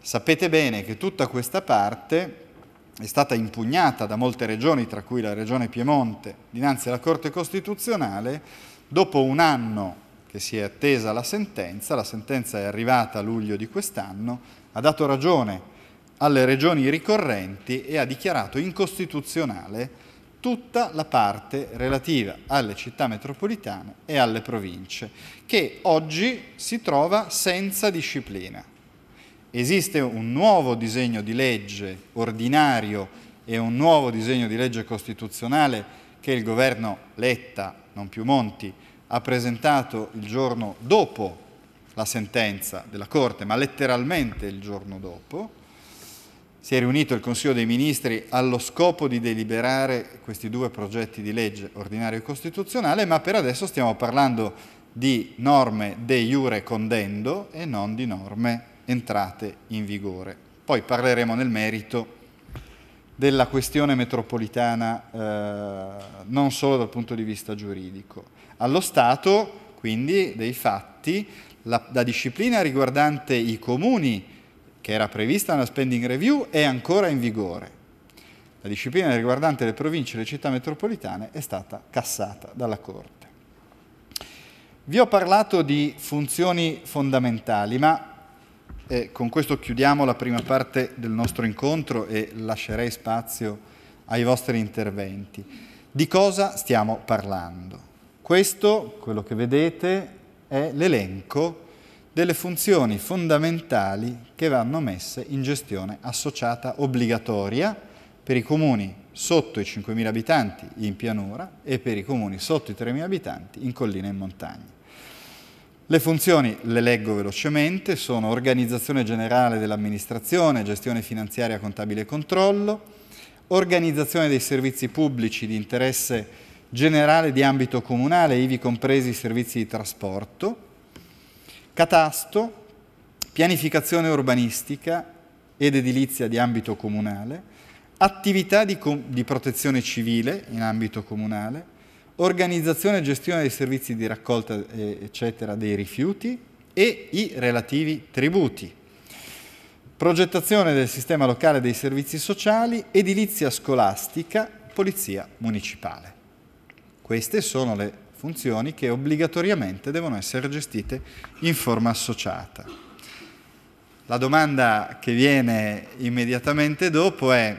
Sapete bene che tutta questa parte è stata impugnata da molte regioni, tra cui la regione Piemonte, dinanzi alla Corte Costituzionale, dopo un anno che si è attesa la sentenza, la sentenza è arrivata a luglio di quest'anno, ha dato ragione alle regioni ricorrenti e ha dichiarato incostituzionale tutta la parte relativa alle città metropolitane e alle province, che oggi si trova senza disciplina. Esiste un nuovo disegno di legge ordinario e un nuovo disegno di legge costituzionale che il governo Letta, non più Monti, ha presentato il giorno dopo la sentenza della Corte, ma letteralmente il giorno dopo, si è riunito il Consiglio dei Ministri allo scopo di deliberare questi due progetti di legge ordinario e costituzionale, ma per adesso stiamo parlando di norme de jure condendo e non di norme entrate in vigore. Poi parleremo nel merito della questione metropolitana eh, non solo dal punto di vista giuridico. Allo Stato, quindi, dei fatti, la, la disciplina riguardante i comuni, che era prevista nella spending review, è ancora in vigore. La disciplina riguardante le province e le città metropolitane è stata cassata dalla Corte. Vi ho parlato di funzioni fondamentali, ma eh, con questo chiudiamo la prima parte del nostro incontro e lascerei spazio ai vostri interventi. Di cosa stiamo parlando? Questo, quello che vedete, è l'elenco delle funzioni fondamentali che vanno messe in gestione associata obbligatoria per i comuni sotto i 5.000 abitanti in pianura e per i comuni sotto i 3.000 abitanti in collina e montagna. Le funzioni, le leggo velocemente, sono organizzazione generale dell'amministrazione, gestione finanziaria, contabile e controllo, organizzazione dei servizi pubblici di interesse pubblico, generale di ambito comunale, ivi compresi i servizi di trasporto, catasto, pianificazione urbanistica ed edilizia di ambito comunale, attività di, di protezione civile in ambito comunale, organizzazione e gestione dei servizi di raccolta eccetera, dei rifiuti e i relativi tributi. Progettazione del sistema locale dei servizi sociali, edilizia scolastica, polizia municipale. Queste sono le funzioni che obbligatoriamente devono essere gestite in forma associata. La domanda che viene immediatamente dopo è,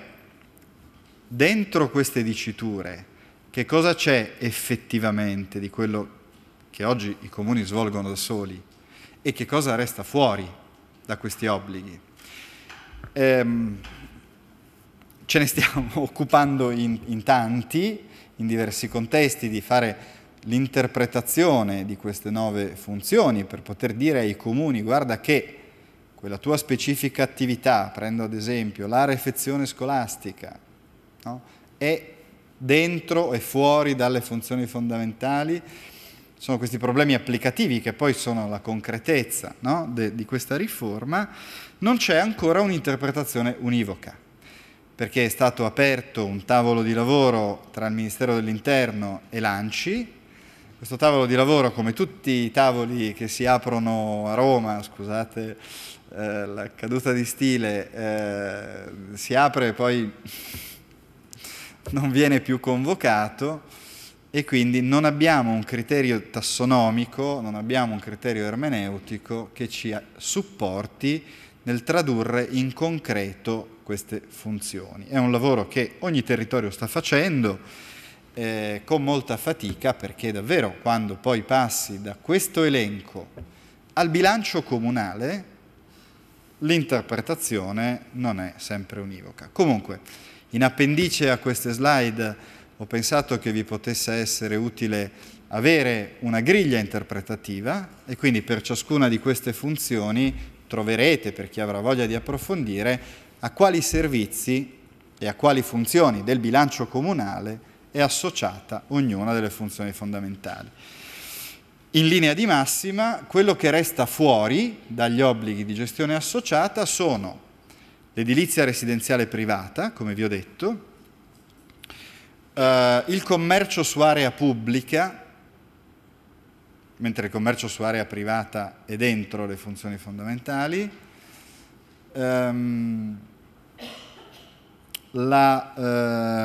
dentro queste diciture, che cosa c'è effettivamente di quello che oggi i comuni svolgono da soli e che cosa resta fuori da questi obblighi. Ehm, ce ne stiamo [laughs] occupando in, in tanti, in diversi contesti, di fare l'interpretazione di queste nove funzioni per poter dire ai comuni guarda che quella tua specifica attività, prendo ad esempio la refezione scolastica, no? è dentro e fuori dalle funzioni fondamentali, sono questi problemi applicativi che poi sono la concretezza no? De, di questa riforma, non c'è ancora un'interpretazione univoca perché è stato aperto un tavolo di lavoro tra il Ministero dell'Interno e l'ANCI. Questo tavolo di lavoro, come tutti i tavoli che si aprono a Roma, scusate eh, la caduta di stile, eh, si apre e poi [laughs] non viene più convocato e quindi non abbiamo un criterio tassonomico, non abbiamo un criterio ermeneutico che ci supporti nel tradurre in concreto queste funzioni. È un lavoro che ogni territorio sta facendo eh, con molta fatica perché davvero quando poi passi da questo elenco al bilancio comunale l'interpretazione non è sempre univoca. Comunque, in appendice a queste slide ho pensato che vi potesse essere utile avere una griglia interpretativa e quindi per ciascuna di queste funzioni troverete, per chi avrà voglia di approfondire, a quali servizi e a quali funzioni del bilancio comunale è associata ognuna delle funzioni fondamentali. In linea di massima, quello che resta fuori dagli obblighi di gestione associata sono l'edilizia residenziale privata, come vi ho detto, eh, il commercio su area pubblica, mentre il commercio su area privata è dentro le funzioni fondamentali, ehm, la,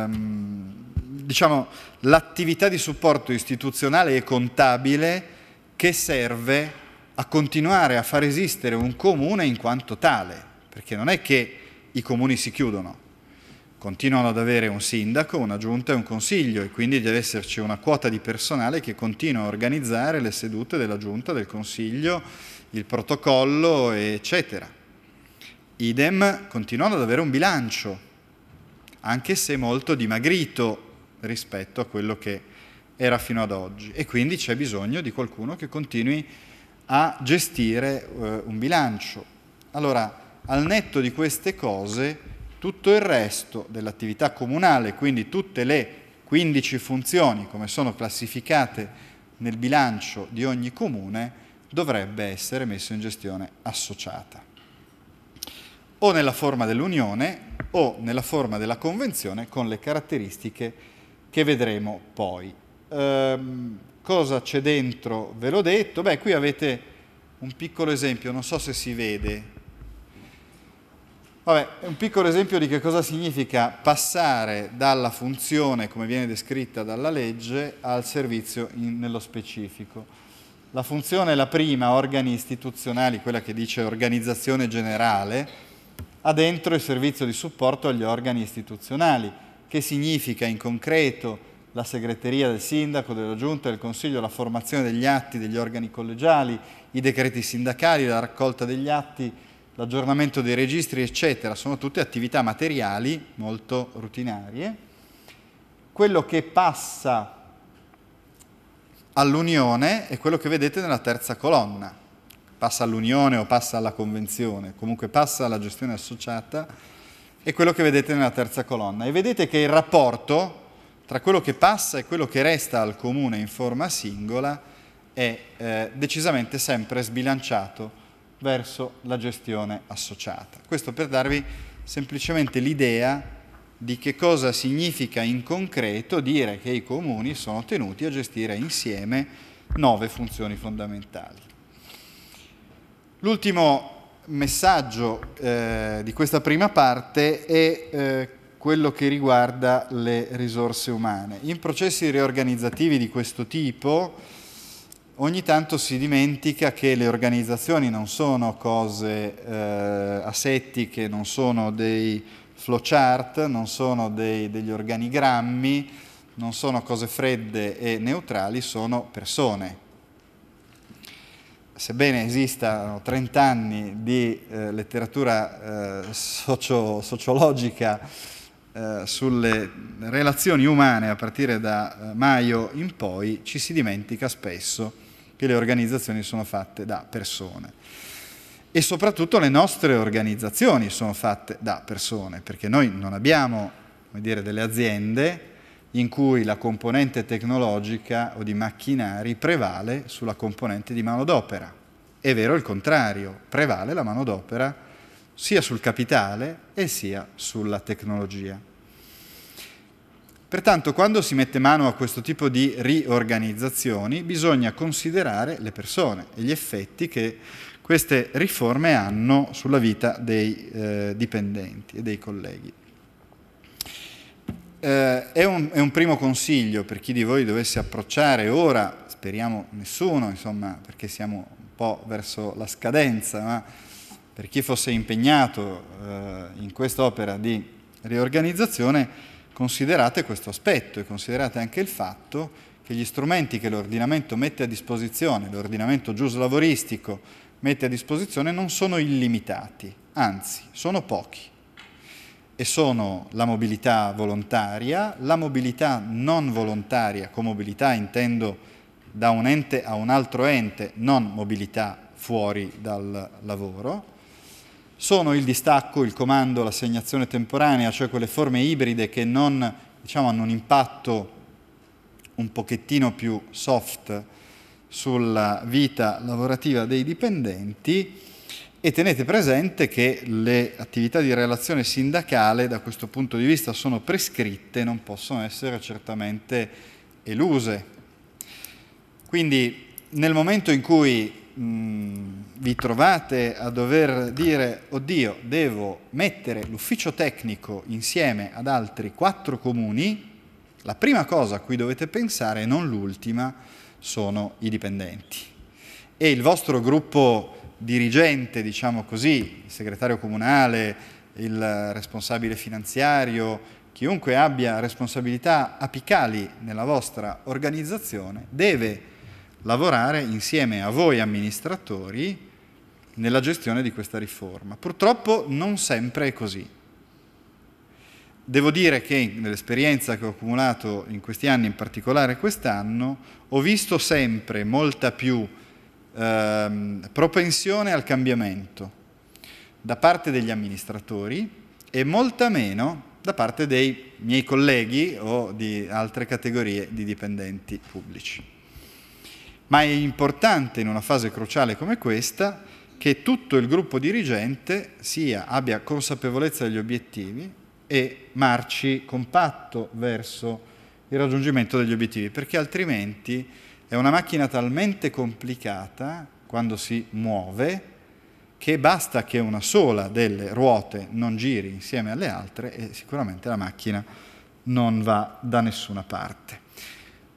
ehm, diciamo, l'attività di supporto istituzionale e contabile che serve a continuare a far esistere un comune in quanto tale, perché non è che i comuni si chiudono, continuano ad avere un sindaco, una giunta e un consiglio e quindi deve esserci una quota di personale che continua a organizzare le sedute della giunta, del consiglio, il protocollo, eccetera. Idem continuano ad avere un bilancio anche se molto dimagrito rispetto a quello che era fino ad oggi. E quindi c'è bisogno di qualcuno che continui a gestire eh, un bilancio. Allora, al netto di queste cose, tutto il resto dell'attività comunale, quindi tutte le 15 funzioni come sono classificate nel bilancio di ogni comune, dovrebbe essere messo in gestione associata o nella forma dell'unione o nella forma della convenzione con le caratteristiche che vedremo poi. Ehm, cosa c'è dentro? Ve l'ho detto. Beh, qui avete un piccolo esempio, non so se si vede. Vabbè, un piccolo esempio di che cosa significa passare dalla funzione, come viene descritta dalla legge, al servizio in, nello specifico. La funzione è la prima, organi istituzionali, quella che dice organizzazione generale, ha dentro il servizio di supporto agli organi istituzionali, che significa in concreto la segreteria del sindaco, della giunta, del consiglio, la formazione degli atti degli organi collegiali, i decreti sindacali, la raccolta degli atti, l'aggiornamento dei registri, eccetera. Sono tutte attività materiali molto rutinarie. Quello che passa all'Unione è quello che vedete nella terza colonna, passa all'Unione o passa alla Convenzione, comunque passa alla gestione associata, è quello che vedete nella terza colonna. E vedete che il rapporto tra quello che passa e quello che resta al Comune in forma singola è eh, decisamente sempre sbilanciato verso la gestione associata. Questo per darvi semplicemente l'idea di che cosa significa in concreto dire che i comuni sono tenuti a gestire insieme nove funzioni fondamentali. L'ultimo messaggio eh, di questa prima parte è eh, quello che riguarda le risorse umane. In processi riorganizzativi di questo tipo ogni tanto si dimentica che le organizzazioni non sono cose eh, asettiche, non sono dei flowchart, non sono dei, degli organigrammi, non sono cose fredde e neutrali, sono persone sebbene esistano 30 anni di eh, letteratura eh, socio sociologica eh, sulle relazioni umane a partire da eh, Maio in poi, ci si dimentica spesso che le organizzazioni sono fatte da persone. E soprattutto le nostre organizzazioni sono fatte da persone, perché noi non abbiamo dire, delle aziende in cui la componente tecnologica o di macchinari prevale sulla componente di manodopera. È vero il contrario, prevale la manodopera sia sul capitale e sia sulla tecnologia. Pertanto quando si mette mano a questo tipo di riorganizzazioni bisogna considerare le persone e gli effetti che queste riforme hanno sulla vita dei eh, dipendenti e dei colleghi. Eh, è, un, è, un, primo consiglio per chi di voi dovesse approcciare ora, speriamo nessuno, insomma, perché siamo un po' verso la scadenza, ma per chi fosse impegnato eh, in quest'opera di riorganizzazione, considerate questo aspetto e considerate anche il fatto che gli strumenti che l'ordinamento mette a disposizione, l'ordinamento giuslavoristico mette a disposizione, non sono illimitati, anzi, sono pochi e sono la mobilità volontaria, la mobilità non volontaria, con mobilità intendo da un ente a un altro ente, non mobilità fuori dal lavoro, sono il distacco, il comando, l'assegnazione temporanea, cioè quelle forme ibride che non, diciamo, hanno un impatto un pochettino più soft sulla vita lavorativa dei dipendenti, e tenete presente che le attività di relazione sindacale da questo punto di vista sono prescritte, non possono essere certamente eluse. Quindi nel momento in cui mh, vi trovate a dover dire oddio, devo mettere l'ufficio tecnico insieme ad altri quattro comuni, la prima cosa a cui dovete pensare, non l'ultima, sono i dipendenti. E il vostro gruppo dirigente, diciamo così, il segretario comunale, il responsabile finanziario, chiunque abbia responsabilità apicali nella vostra organizzazione deve lavorare insieme a voi amministratori nella gestione di questa riforma. Purtroppo non sempre è così. Devo dire che nell'esperienza che ho accumulato in questi anni, in particolare quest'anno, ho visto sempre molta più ehm, propensione al cambiamento da parte degli amministratori e molta meno da parte dei miei colleghi o di altre categorie di dipendenti pubblici. Ma è importante in una fase cruciale come questa che tutto il gruppo dirigente sia, abbia consapevolezza degli obiettivi e marci compatto verso il raggiungimento degli obiettivi, perché altrimenti è una macchina talmente complicata quando si muove che basta che una sola delle ruote non giri insieme alle altre e sicuramente la macchina non va da nessuna parte.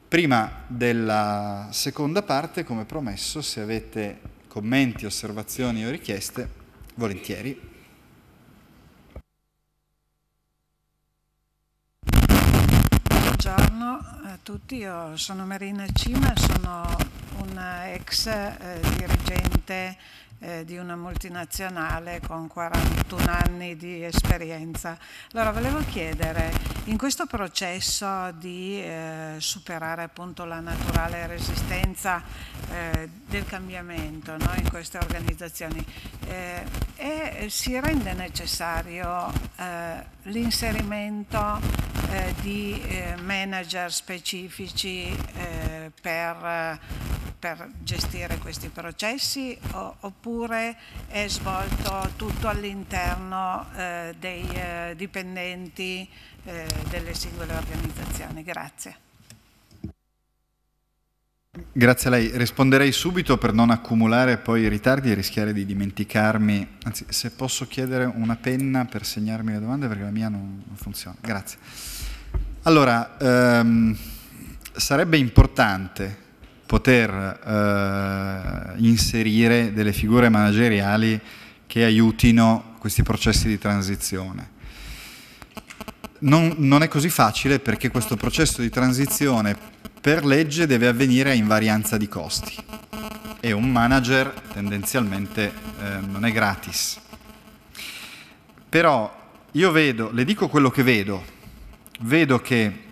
Prima della seconda parte, come promesso, se avete commenti, osservazioni o richieste, volentieri buongiorno a tutti, io sono Marina Cima, sono una ex eh, dirigente eh, di una multinazionale con 41 anni di esperienza. Allora, volevo chiedere, in questo processo di eh, superare appunto la naturale resistenza eh, del cambiamento no, in queste organizzazioni, eh, si rende necessario eh, l'inserimento eh, di eh, manager specifici eh, per, per, gestire questi processi o, oppure è svolto tutto all'interno eh, dei eh, dipendenti eh, delle singole organizzazioni. Grazie. Grazie a lei. Risponderei subito per non accumulare poi ritardi e rischiare di dimenticarmi. Anzi, se posso chiedere una penna per segnarmi le domande perché la mia non, funziona. Grazie. Allora, ehm, sarebbe importante poter eh, inserire delle figure manageriali che aiutino questi processi di transizione. Non, non è così facile perché questo processo di transizione per legge deve avvenire a invarianza di costi e un manager tendenzialmente eh, non è gratis. Però io vedo, le dico quello che vedo, vedo che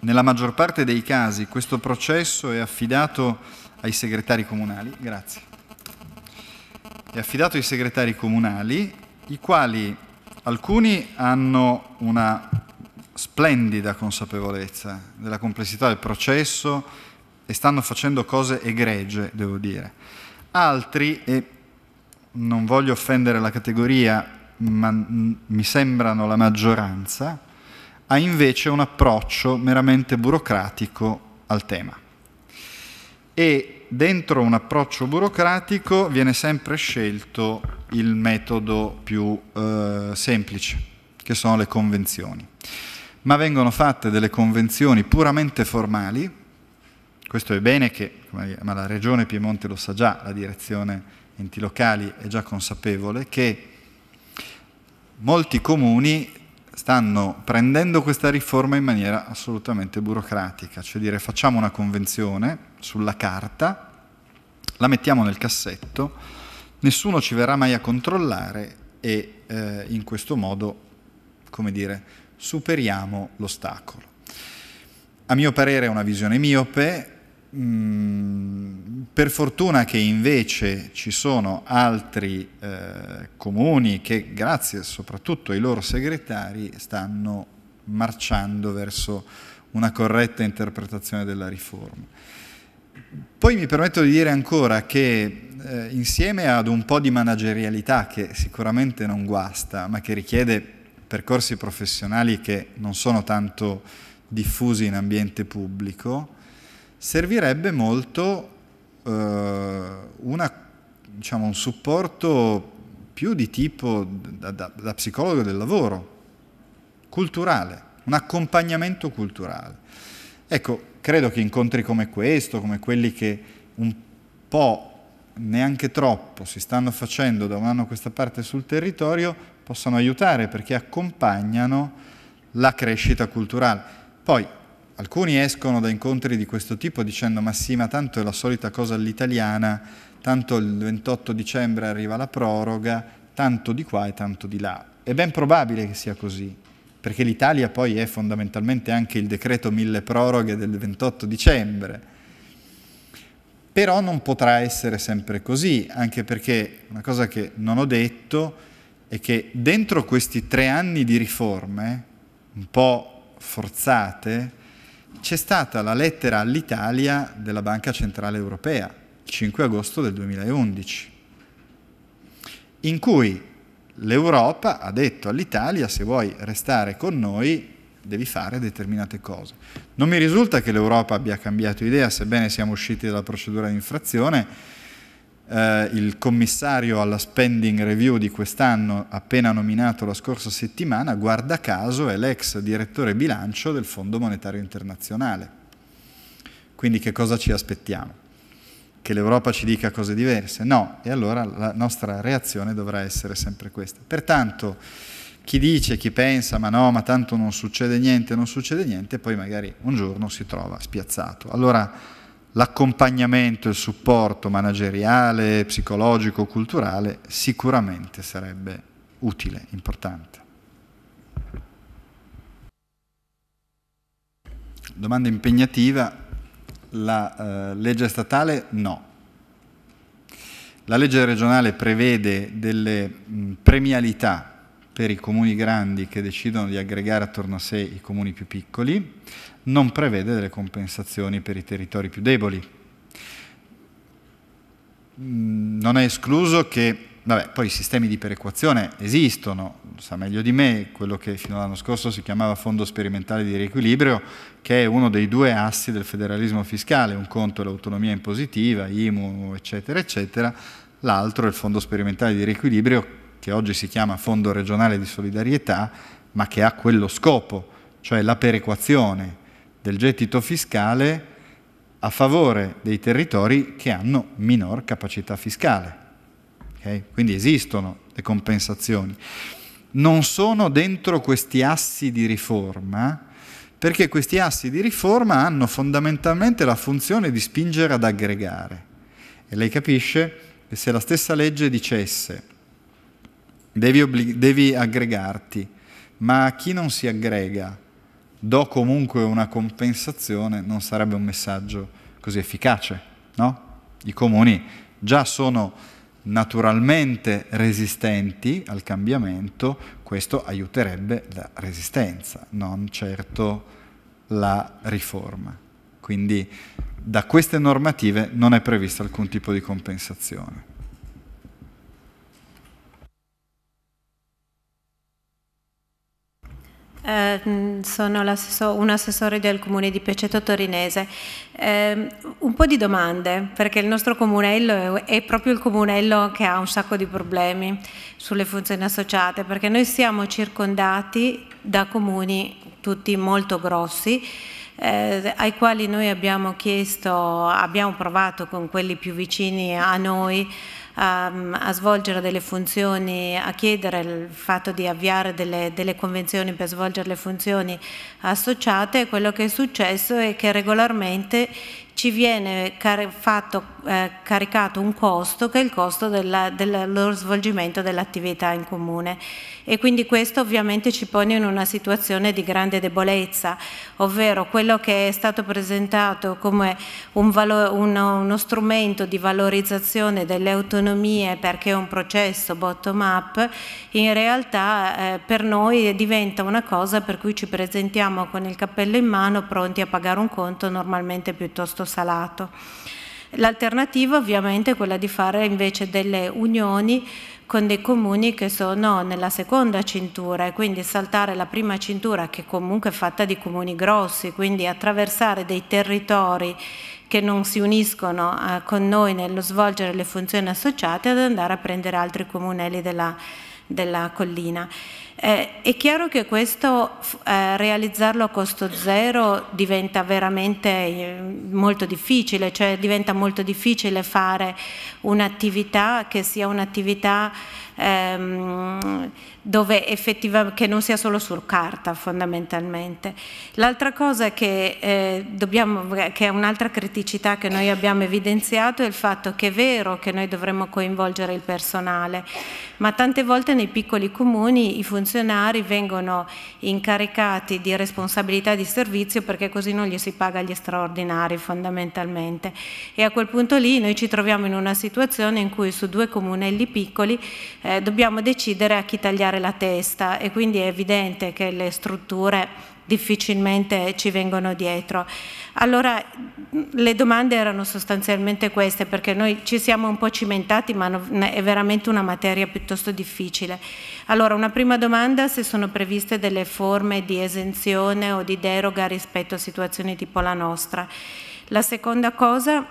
nella maggior parte dei casi questo processo è affidato ai segretari comunali, grazie, è affidato ai segretari comunali, i quali alcuni hanno una splendida consapevolezza della complessità del processo e stanno facendo cose egregie, devo dire. Altri, e non voglio offendere la categoria, ma mi sembrano la maggioranza, ha invece un approccio meramente burocratico al tema. E dentro un approccio burocratico viene sempre scelto il metodo più eh, semplice, che sono le convenzioni ma vengono fatte delle convenzioni puramente formali, questo è bene che, ma la Regione Piemonte lo sa già, la direzione enti locali è già consapevole, che molti comuni stanno prendendo questa riforma in maniera assolutamente burocratica, cioè dire facciamo una convenzione sulla carta, la mettiamo nel cassetto, nessuno ci verrà mai a controllare e eh, in questo modo, come dire, superiamo l'ostacolo. A mio parere è una visione miope, mm, per fortuna che invece ci sono altri eh, comuni che grazie soprattutto ai loro segretari stanno marciando verso una corretta interpretazione della riforma. Poi mi permetto di dire ancora che eh, insieme ad un po' di managerialità che sicuramente non guasta, ma che richiede percorsi professionali che non sono tanto diffusi in ambiente pubblico, servirebbe molto eh, una, diciamo, un supporto più di tipo da, da, da psicologo del lavoro, culturale, un accompagnamento culturale. Ecco, credo che incontri come questo, come quelli che un po' neanche troppo si stanno facendo da un anno a questa parte sul territorio, possano aiutare perché accompagnano la crescita culturale. Poi alcuni escono da incontri di questo tipo dicendo ma sì, ma tanto è la solita cosa all'italiana, tanto il 28 dicembre arriva la proroga, tanto di qua e tanto di là. È ben probabile che sia così, perché l'Italia poi è fondamentalmente anche il decreto mille proroghe del 28 dicembre. Però non potrà essere sempre così, anche perché una cosa che non ho detto è è che dentro questi tre anni di riforme, un po' forzate, c'è stata la lettera all'Italia della Banca Centrale Europea, 5 agosto del 2011, in cui l'Europa ha detto all'Italia se vuoi restare con noi devi fare determinate cose. Non mi risulta che l'Europa abbia cambiato idea, sebbene siamo usciti dalla procedura di infrazione, eh, il commissario alla spending review di quest'anno, appena nominato la scorsa settimana, guarda caso è l'ex direttore bilancio del Fondo Monetario Internazionale. Quindi che cosa ci aspettiamo? Che l'Europa ci dica cose diverse? No, e allora la nostra reazione dovrà essere sempre questa. Pertanto chi dice, chi pensa, ma no, ma tanto non succede niente, non succede niente, poi magari un giorno si trova spiazzato. Allora l'accompagnamento, il supporto manageriale, psicologico, culturale sicuramente sarebbe utile, importante. Domanda impegnativa, la eh, legge statale no. La legge regionale prevede delle mh, premialità per i comuni grandi che decidono di aggregare attorno a sé i comuni più piccoli, non prevede delle compensazioni per i territori più deboli. Mm, non è escluso che, vabbè, poi i sistemi di perequazione esistono, lo sa meglio di me, quello che fino all'anno scorso si chiamava Fondo Sperimentale di Riequilibrio, che è uno dei due assi del federalismo fiscale, un conto è l'autonomia impositiva, IMU, eccetera, eccetera, l'altro è il Fondo Sperimentale di Riequilibrio, che oggi si chiama Fondo Regionale di Solidarietà, ma che ha quello scopo, cioè la perequazione, del gettito fiscale a favore dei territori che hanno minor capacità fiscale. Okay? Quindi esistono le compensazioni. Non sono dentro questi assi di riforma perché questi assi di riforma hanno fondamentalmente la funzione di spingere ad aggregare. E lei capisce che se la stessa legge dicesse devi, obblig- devi aggregarti, ma chi non si aggrega do comunque una compensazione, non sarebbe un messaggio così efficace, no? I comuni già sono naturalmente resistenti al cambiamento, questo aiuterebbe la resistenza, non certo la riforma. Quindi da queste normative non è previsto alcun tipo di compensazione. Eh, sono un assessore del comune di Peceto Torinese. Eh, un po' di domande, perché il nostro comunello è, è proprio il comunello che ha un sacco di problemi sulle funzioni associate, perché noi siamo circondati da comuni tutti molto grossi, eh, ai quali noi abbiamo chiesto, abbiamo provato con quelli più vicini a noi, a, a svolgere delle funzioni, a chiedere il fatto di avviare delle, delle convenzioni per svolgere le funzioni associate, quello che è successo è che regolarmente ci viene car fatto, eh, caricato un costo che è il costo della, loro svolgimento dell'attività in comune e quindi questo ovviamente ci pone in una situazione di grande debolezza, ovvero quello che è stato presentato come un uno, uno strumento di valorizzazione delle autonomie perché è un processo bottom up, in realtà eh, per noi diventa una cosa per cui ci presentiamo con il cappello in mano pronti a pagare un conto normalmente piuttosto molto salato. L'alternativa ovviamente è quella di fare invece delle unioni con dei comuni che sono nella seconda cintura e quindi saltare la prima cintura che comunque è fatta di comuni grossi, quindi attraversare dei territori che non si uniscono eh, con noi nello svolgere le funzioni associate ad andare a prendere altri comunelli della città della collina. Eh, è chiaro che questo eh, realizzarlo a costo zero diventa veramente eh, molto difficile, cioè diventa molto difficile fare un'attività che sia un'attività ehm, dove effettivamente che non sia solo su carta fondamentalmente. L'altra cosa che, eh, dobbiamo, che è un'altra criticità che noi abbiamo evidenziato è il fatto che è vero che noi dovremmo coinvolgere il personale, ma tante volte nei piccoli comuni i funzionari vengono incaricati di responsabilità di servizio perché così non gli si paga gli straordinari fondamentalmente e a quel punto lì noi ci troviamo in una situazione in cui su due comunelli piccoli eh, dobbiamo decidere a chi tagliare allargare la testa e quindi è evidente che le strutture difficilmente ci vengono dietro. Allora le domande erano sostanzialmente queste perché noi ci siamo un po' cimentati ma è veramente una materia piuttosto difficile. Allora una prima domanda se sono previste delle forme di esenzione o di deroga rispetto a situazioni tipo la nostra. La seconda cosa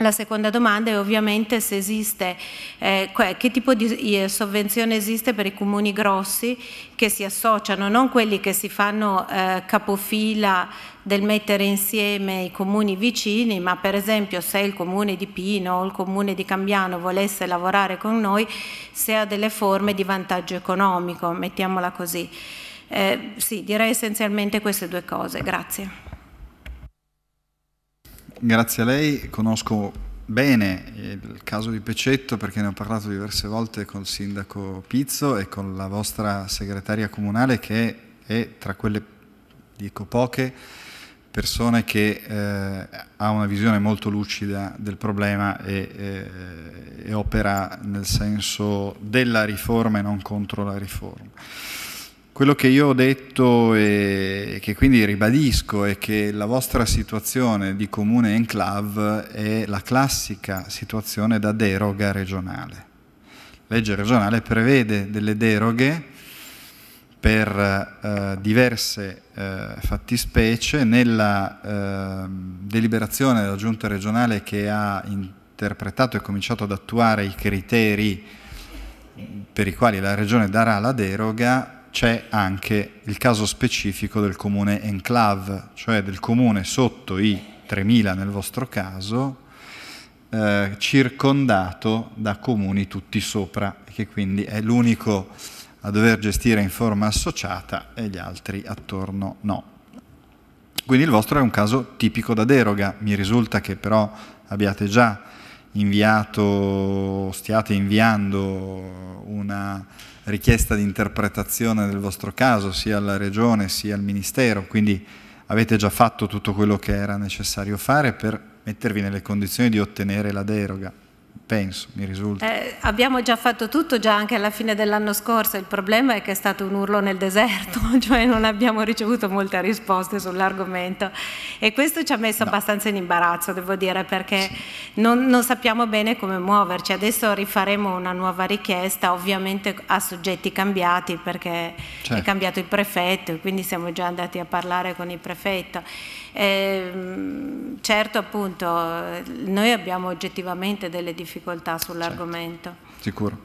la seconda domanda è ovviamente se esiste, eh, che tipo di eh, sovvenzione esiste per i comuni grossi che si associano, non quelli che si fanno eh, capofila del mettere insieme i comuni vicini, ma per esempio se il comune di Pino o il comune di Cambiano volesse lavorare con noi, se ha delle forme di vantaggio economico, mettiamola così. Eh, sì, direi essenzialmente queste due cose. Grazie grazie a lei conosco bene il caso di Pecetto perché ne ho parlato diverse volte con il sindaco Pizzo e con la vostra segretaria comunale che è tra quelle, dico poche, persone che eh, ha una visione molto lucida del problema e, eh, e opera nel senso della riforma e non contro la riforma. Quello che io ho detto e che quindi ribadisco è che la vostra situazione di comune enclave è la classica situazione da deroga regionale. La legge regionale prevede delle deroghe per eh, diverse eh, fattispecie. Nella eh, deliberazione della giunta regionale che ha interpretato e cominciato ad attuare i criteri per i quali la regione darà la deroga, c'è anche il caso specifico del comune enclave, cioè del comune sotto i 3.000 nel vostro caso, eh, circondato da comuni tutti sopra, che quindi è l'unico a dover gestire in forma associata e gli altri attorno no. Quindi il vostro è un caso tipico da deroga, mi risulta che però abbiate già inviato, stiate inviando una richiesta di interpretazione del vostro caso sia alla Regione sia al Ministero, quindi avete già fatto tutto quello che era necessario fare per mettervi nelle condizioni di ottenere la deroga penso, mi risulta. Eh, abbiamo già fatto tutto, già anche alla fine dell'anno scorso, il problema è che è stato un urlo nel deserto, [laughs] cioè non abbiamo ricevuto molte risposte sull'argomento e questo ci ha messo no. abbastanza in imbarazzo, devo dire, perché sì. non, non, sappiamo bene come muoverci. Adesso rifaremo una nuova richiesta, ovviamente a soggetti cambiati, perché certo. è cambiato il prefetto, e quindi siamo già andati a parlare con il prefetto. Ehm, certo appunto noi abbiamo oggettivamente delle difficoltà sull'argomento. Certo, sicuro.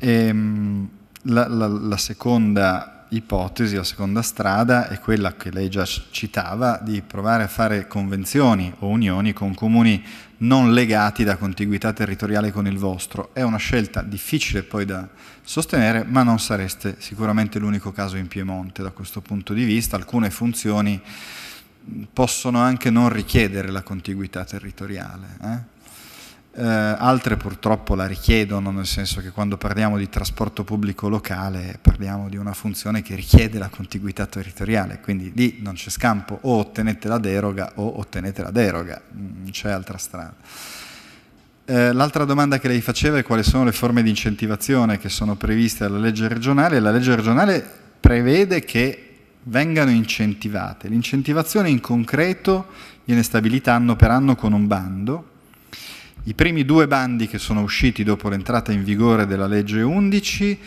Ehm, la, la, la seconda ipotesi, la seconda strada è quella che lei già citava, di provare a fare convenzioni o unioni con comuni non legati da contiguità territoriale con il vostro. È una scelta difficile poi da sostenere, ma non sareste sicuramente l'unico caso in Piemonte da questo punto di vista. Alcune funzioni possono anche non richiedere la contiguità territoriale. Eh? Eh, altre purtroppo la richiedono, nel senso che quando parliamo di trasporto pubblico locale parliamo di una funzione che richiede la contiguità territoriale, quindi lì non c'è scampo, o ottenete la deroga o ottenete la deroga, non mm, c'è altra strada. Eh, l'altra domanda che lei faceva è quali sono le forme di incentivazione che sono previste dalla legge regionale. La legge regionale prevede che vengano incentivate. L'incentivazione in concreto viene stabilita anno per anno con un bando. I primi due bandi che sono usciti dopo l'entrata in vigore della legge 11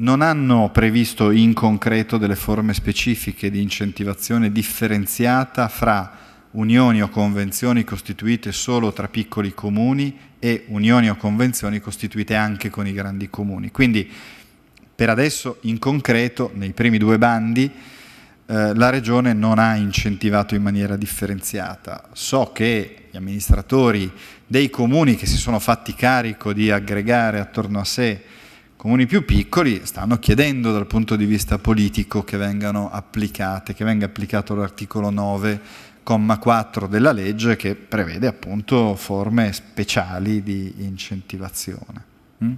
non hanno previsto in concreto delle forme specifiche di incentivazione differenziata fra unioni o convenzioni costituite solo tra piccoli comuni e unioni o convenzioni costituite anche con i grandi comuni. Quindi per adesso in concreto nei primi due bandi eh, la regione non ha incentivato in maniera differenziata. So che gli amministratori dei comuni che si sono fatti carico di aggregare attorno a sé comuni più piccoli stanno chiedendo dal punto di vista politico che vengano applicate, che venga applicato l'articolo 9, comma 4 della legge che prevede appunto forme speciali di incentivazione. Mm?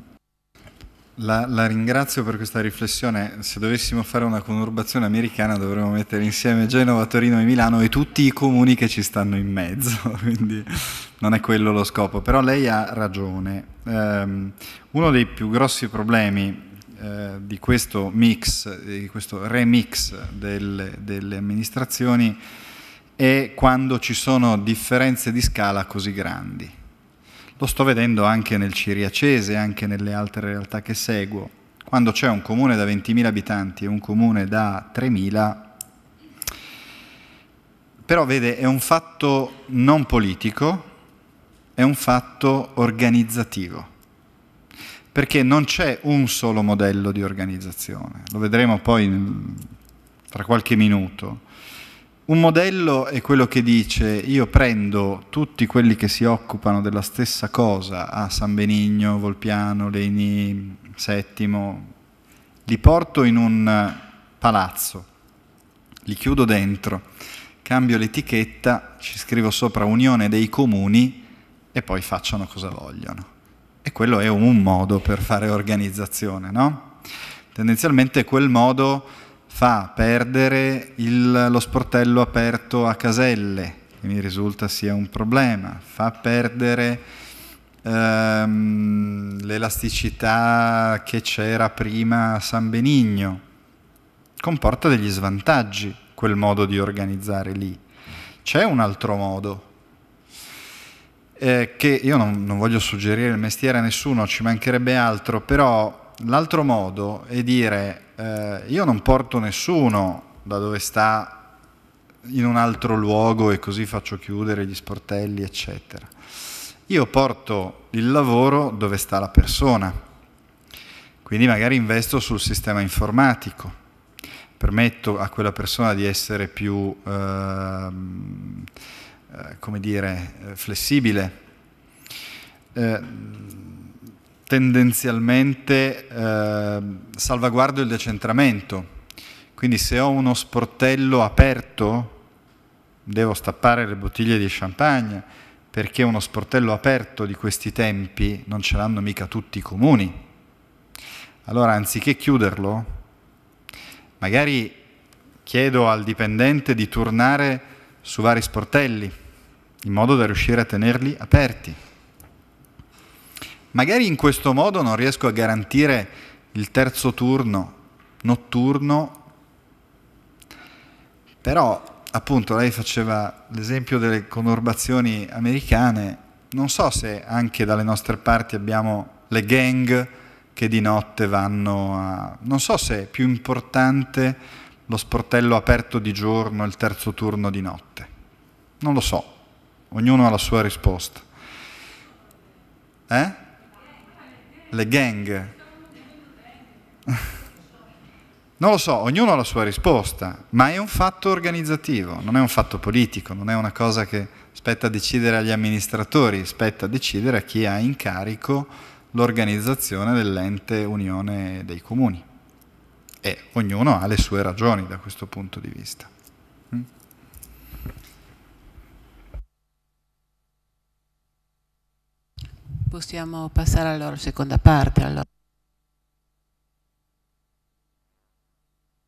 La, la, ringrazio per questa riflessione. Se dovessimo fare una conurbazione americana dovremmo mettere insieme Genova, Torino e Milano e tutti i comuni che ci stanno in mezzo, [laughs] quindi non è quello lo scopo. Però lei ha ragione. Um, uno dei più grossi problemi eh, di questo mix, di questo remix del, delle amministrazioni è quando ci sono differenze di scala così grandi lo sto vedendo anche nel Ciriacese, anche nelle altre realtà che seguo. Quando c'è un comune da 20.000 abitanti e un comune da 3.000, però vede, è un fatto non politico, è un fatto organizzativo, perché non c'è un solo modello di organizzazione, lo vedremo poi tra qualche minuto. Un modello è quello che dice io prendo tutti quelli che si occupano della stessa cosa a San Benigno, Volpiano, Leni Settimo, li porto in un eh, palazzo, li chiudo dentro, cambio l'etichetta, ci scrivo sopra Unione dei Comuni e poi facciano cosa vogliono. E quello è un modo per fare organizzazione, no? Tendenzialmente quel modo fa perdere il, lo sportello aperto a caselle, che mi risulta sia un problema, fa perdere ehm, l'elasticità che c'era prima a San Benigno, comporta degli svantaggi quel modo di organizzare lì. C'è un altro modo. Eh, che io non, non voglio suggerire il mestiere a nessuno, ci mancherebbe altro, però l'altro modo è dire eh, io non porto nessuno da dove sta in un altro luogo e così faccio chiudere gli sportelli, eccetera. Io porto il lavoro dove sta la persona, quindi magari investo sul sistema informatico, permetto a quella persona di essere più, ehm, eh, come dire, eh, flessibile. Eh, tendenzialmente eh, salvaguardo il decentramento. Quindi se ho uno sportello aperto, devo stappare le bottiglie di champagne, perché uno sportello aperto di questi tempi non ce l'hanno mica tutti i comuni. Allora, anziché chiuderlo, magari chiedo al dipendente di tornare su vari sportelli, in modo da riuscire a tenerli aperti. Magari in questo modo non riesco a garantire il terzo turno notturno, però appunto lei faceva l'esempio delle conurbazioni americane, non so se anche dalle nostre parti abbiamo le gang che di notte vanno a... non so se è più importante lo sportello aperto di giorno, il terzo turno di notte, non lo so, ognuno ha la sua risposta. Eh? le gang. Non lo so, ognuno ha la sua risposta, ma è un fatto organizzativo, non è un fatto politico, non è una cosa che spetta a decidere agli amministratori, spetta a decidere a chi ha in carico l'organizzazione dell'ente unione dei comuni. E ognuno ha le sue ragioni da questo punto di vista. Possiamo passare alla seconda parte. Allora.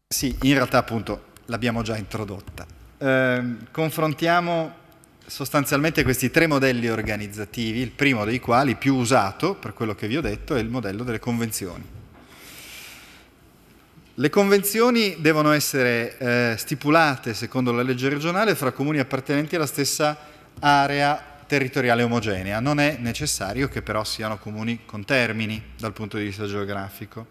Sì, in realtà appunto l'abbiamo già introdotta. Eh, confrontiamo sostanzialmente questi tre modelli organizzativi, il primo dei quali più usato, per quello che vi ho detto, è il modello delle convenzioni. Le convenzioni devono essere eh, stipulate secondo la legge regionale fra comuni appartenenti alla stessa area territoriale omogenea, non è necessario che però siano comuni con termini dal punto di vista geografico.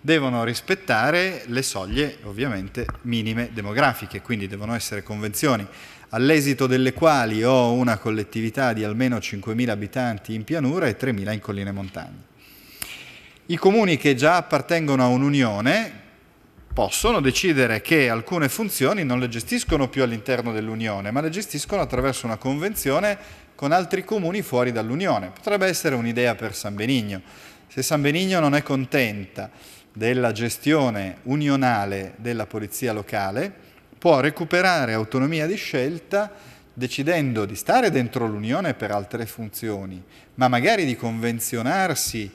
Devono rispettare le soglie ovviamente minime demografiche, quindi devono essere convenzioni all'esito delle quali ho una collettività di almeno 5.000 abitanti in pianura e 3.000 in colline e montagne. I comuni che già appartengono a un'unione, possono decidere che alcune funzioni non le gestiscono più all'interno dell'Unione, ma le gestiscono attraverso una convenzione con altri comuni fuori dall'Unione. Potrebbe essere un'idea per San Benigno. Se San Benigno non è contenta della gestione unionale della polizia locale, può recuperare autonomia di scelta decidendo di stare dentro l'Unione per altre funzioni, ma magari di convenzionarsi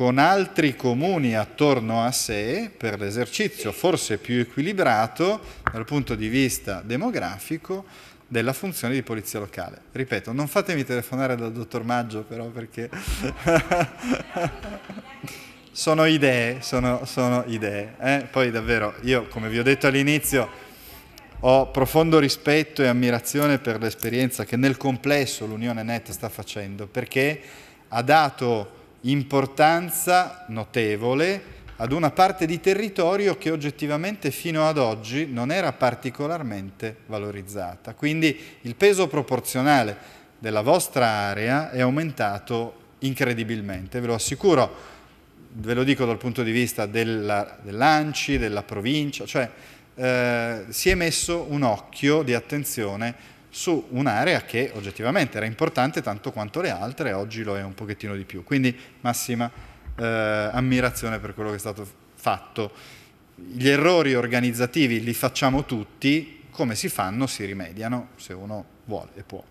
con altri comuni attorno a sé per l'esercizio forse più equilibrato dal punto di vista demografico della funzione di polizia locale. Ripeto, non fatemi telefonare dal dottor Maggio però perché [laughs] sono idee, sono, sono idee. Eh? Poi davvero io come vi ho detto all'inizio ho profondo rispetto e ammirazione per l'esperienza che nel complesso l'Unione Net sta facendo perché ha dato importanza notevole ad una parte di territorio che oggettivamente fino ad oggi non era particolarmente valorizzata. Quindi il peso proporzionale della vostra area è aumentato incredibilmente, ve lo assicuro, ve lo dico dal punto di vista dell'ANCI, dell della provincia, cioè eh, si è messo un occhio di attenzione su un'area che oggettivamente era importante tanto quanto le altre, oggi lo è un pochettino di più. Quindi massima eh, ammirazione per quello che è stato fatto. Gli errori organizzativi li facciamo tutti, come si fanno si rimediano se uno vuole e può.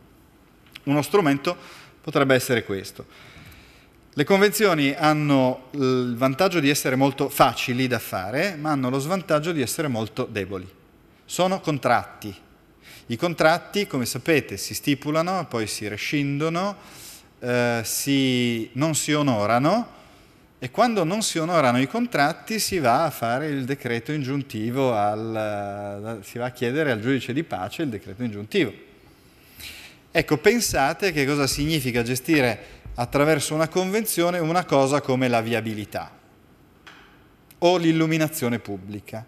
Uno strumento potrebbe essere questo. Le convenzioni hanno il vantaggio di essere molto facili da fare, ma hanno lo svantaggio di essere molto deboli. Sono contratti, i contratti, come sapete, si stipulano, poi si rescindono, eh, si, non si onorano e quando non si onorano i contratti si va a fare il decreto ingiuntivo, al, eh, si va a chiedere al giudice di pace il decreto ingiuntivo. Ecco, pensate che cosa significa gestire attraverso una convenzione una cosa come la viabilità o l'illuminazione pubblica.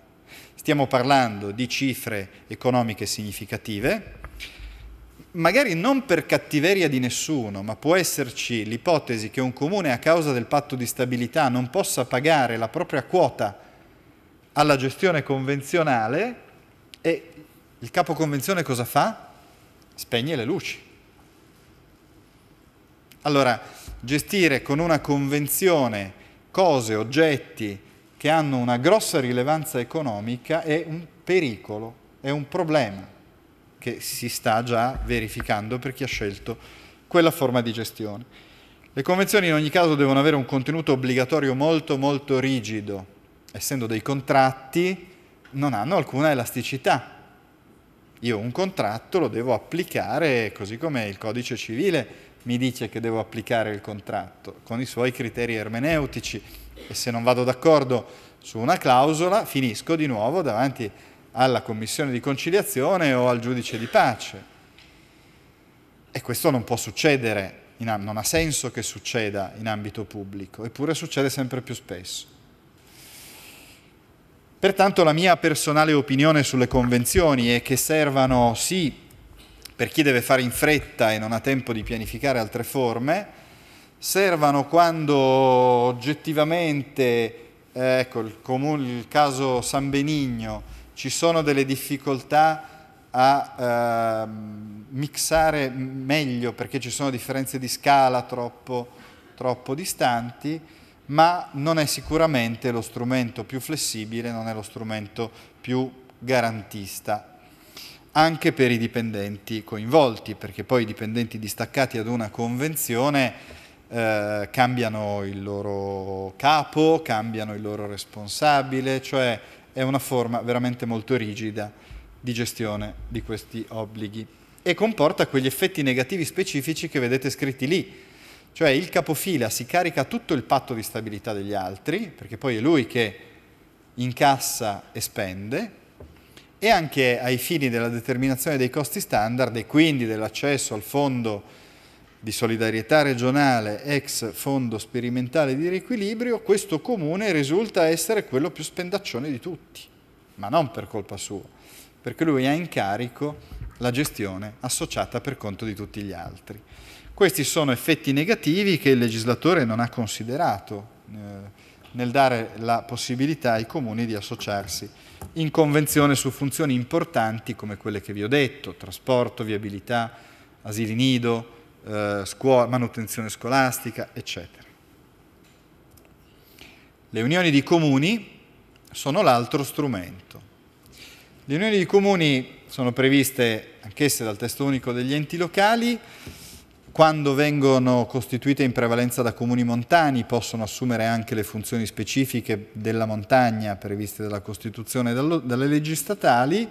Stiamo parlando di cifre economiche significative, magari non per cattiveria di nessuno, ma può esserci l'ipotesi che un comune a causa del patto di stabilità non possa pagare la propria quota alla gestione convenzionale e il capo convenzione cosa fa? Spegne le luci. Allora, gestire con una convenzione cose, oggetti, che hanno una grossa rilevanza economica è un pericolo, è un problema che si sta già verificando per chi ha scelto quella forma di gestione. Le convenzioni in ogni caso devono avere un contenuto obbligatorio molto molto rigido, essendo dei contratti non hanno alcuna elasticità. Io un contratto lo devo applicare così come il codice civile mi dice che devo applicare il contratto, con i suoi criteri ermeneutici e se non vado d'accordo su una clausola finisco di nuovo davanti alla commissione di conciliazione o al giudice di pace. E questo non può succedere, non ha senso che succeda in ambito pubblico, eppure succede sempre più spesso. Pertanto la mia personale opinione sulle convenzioni è che servano sì per chi deve fare in fretta e non ha tempo di pianificare altre forme, servano quando oggettivamente, eh, ecco il, comune, il caso San Benigno, ci sono delle difficoltà a eh, mixare meglio perché ci sono differenze di scala troppo, troppo distanti, ma non è sicuramente lo strumento più flessibile, non è lo strumento più garantista anche per i dipendenti coinvolti, perché poi i dipendenti distaccati ad una convenzione eh, cambiano il loro capo, cambiano il loro responsabile, cioè è una forma veramente molto rigida di gestione di questi obblighi e comporta quegli effetti negativi specifici che vedete scritti lì. Cioè il capofila si carica tutto il patto di stabilità degli altri, perché poi è lui che incassa e spende, e anche ai fini della determinazione dei costi standard e quindi dell'accesso al fondo di solidarietà regionale ex fondo sperimentale di riequilibrio, questo comune risulta essere quello più spendaccione di tutti, ma non per colpa sua, perché lui ha in carico la gestione associata per conto di tutti gli altri. Questi sono effetti negativi che il legislatore non ha considerato eh, nel dare la possibilità ai comuni di associarsi in convenzione su funzioni importanti come quelle che vi ho detto, trasporto, viabilità, asili nido, eh, scuola, manutenzione scolastica, eccetera. Le unioni di comuni sono l'altro strumento. Le unioni di comuni sono previste anch'esse dal testo unico degli enti locali, quando vengono costituite in prevalenza da comuni montani possono assumere anche le funzioni specifiche della montagna previste dalla Costituzione e dalle leggi statali.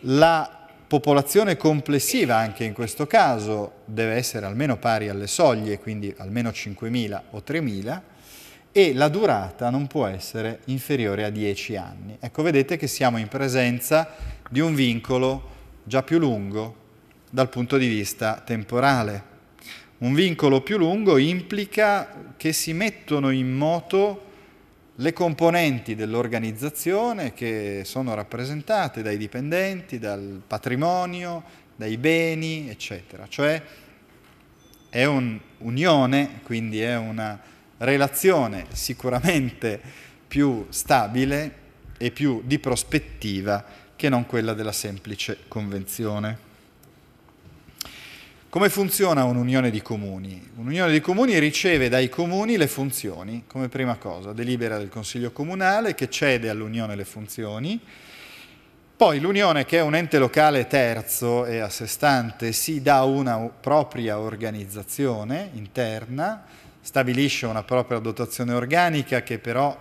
La popolazione complessiva anche in questo caso deve essere almeno pari alle soglie, quindi almeno 5.000 o 3.000, e la durata non può essere inferiore a 10 anni. Ecco, vedete che siamo in presenza di un vincolo già più lungo dal punto di vista temporale. Un vincolo più lungo implica che si mettono in moto le componenti dell'organizzazione che sono rappresentate dai dipendenti, dal patrimonio, dai beni, eccetera. Cioè è un'unione, quindi è una relazione sicuramente più stabile e più di prospettiva che non quella della semplice convenzione. Come funziona un'unione di comuni? Un'unione di comuni riceve dai comuni le funzioni, come prima cosa, delibera del Consiglio Comunale che cede all'unione le funzioni, poi l'unione che è un ente locale terzo e a sé stante si dà una propria organizzazione interna, stabilisce una propria dotazione organica che però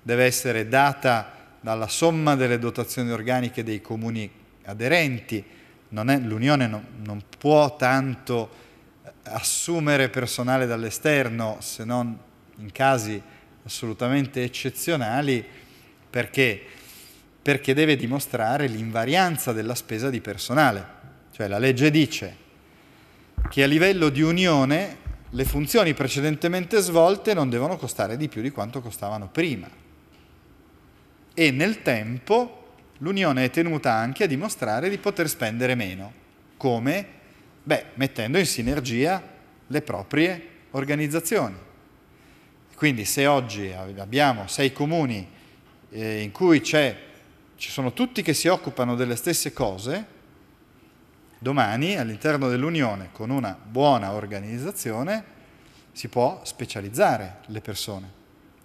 deve essere data dalla somma delle dotazioni organiche dei comuni aderenti, non è, l'unione non, non può tanto eh, assumere personale dall'esterno se non in casi assolutamente eccezionali perché, perché deve dimostrare l'invarianza della spesa di personale. Cioè la legge dice che a livello di unione le funzioni precedentemente svolte non devono costare di più di quanto costavano prima. E nel tempo l'Unione è tenuta anche a dimostrare di poter spendere meno. Come? Beh, mettendo in sinergia le proprie organizzazioni. Quindi se oggi abbiamo sei comuni eh, in cui ci sono tutti che si occupano delle stesse cose, domani all'interno dell'Unione con una buona organizzazione si può specializzare le persone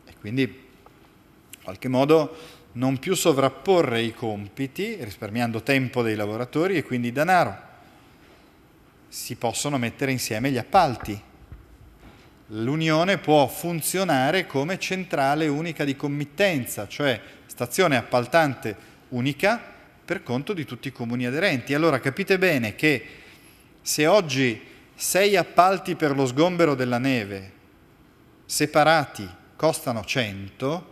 e quindi in qualche modo non più sovrapporre i compiti, risparmiando tempo dei lavoratori e quindi denaro. Si possono mettere insieme gli appalti. L'Unione può funzionare come centrale unica di committenza, cioè stazione appaltante unica per conto di tutti i comuni aderenti. Allora capite bene che se oggi sei appalti per lo sgombero della neve separati costano 100,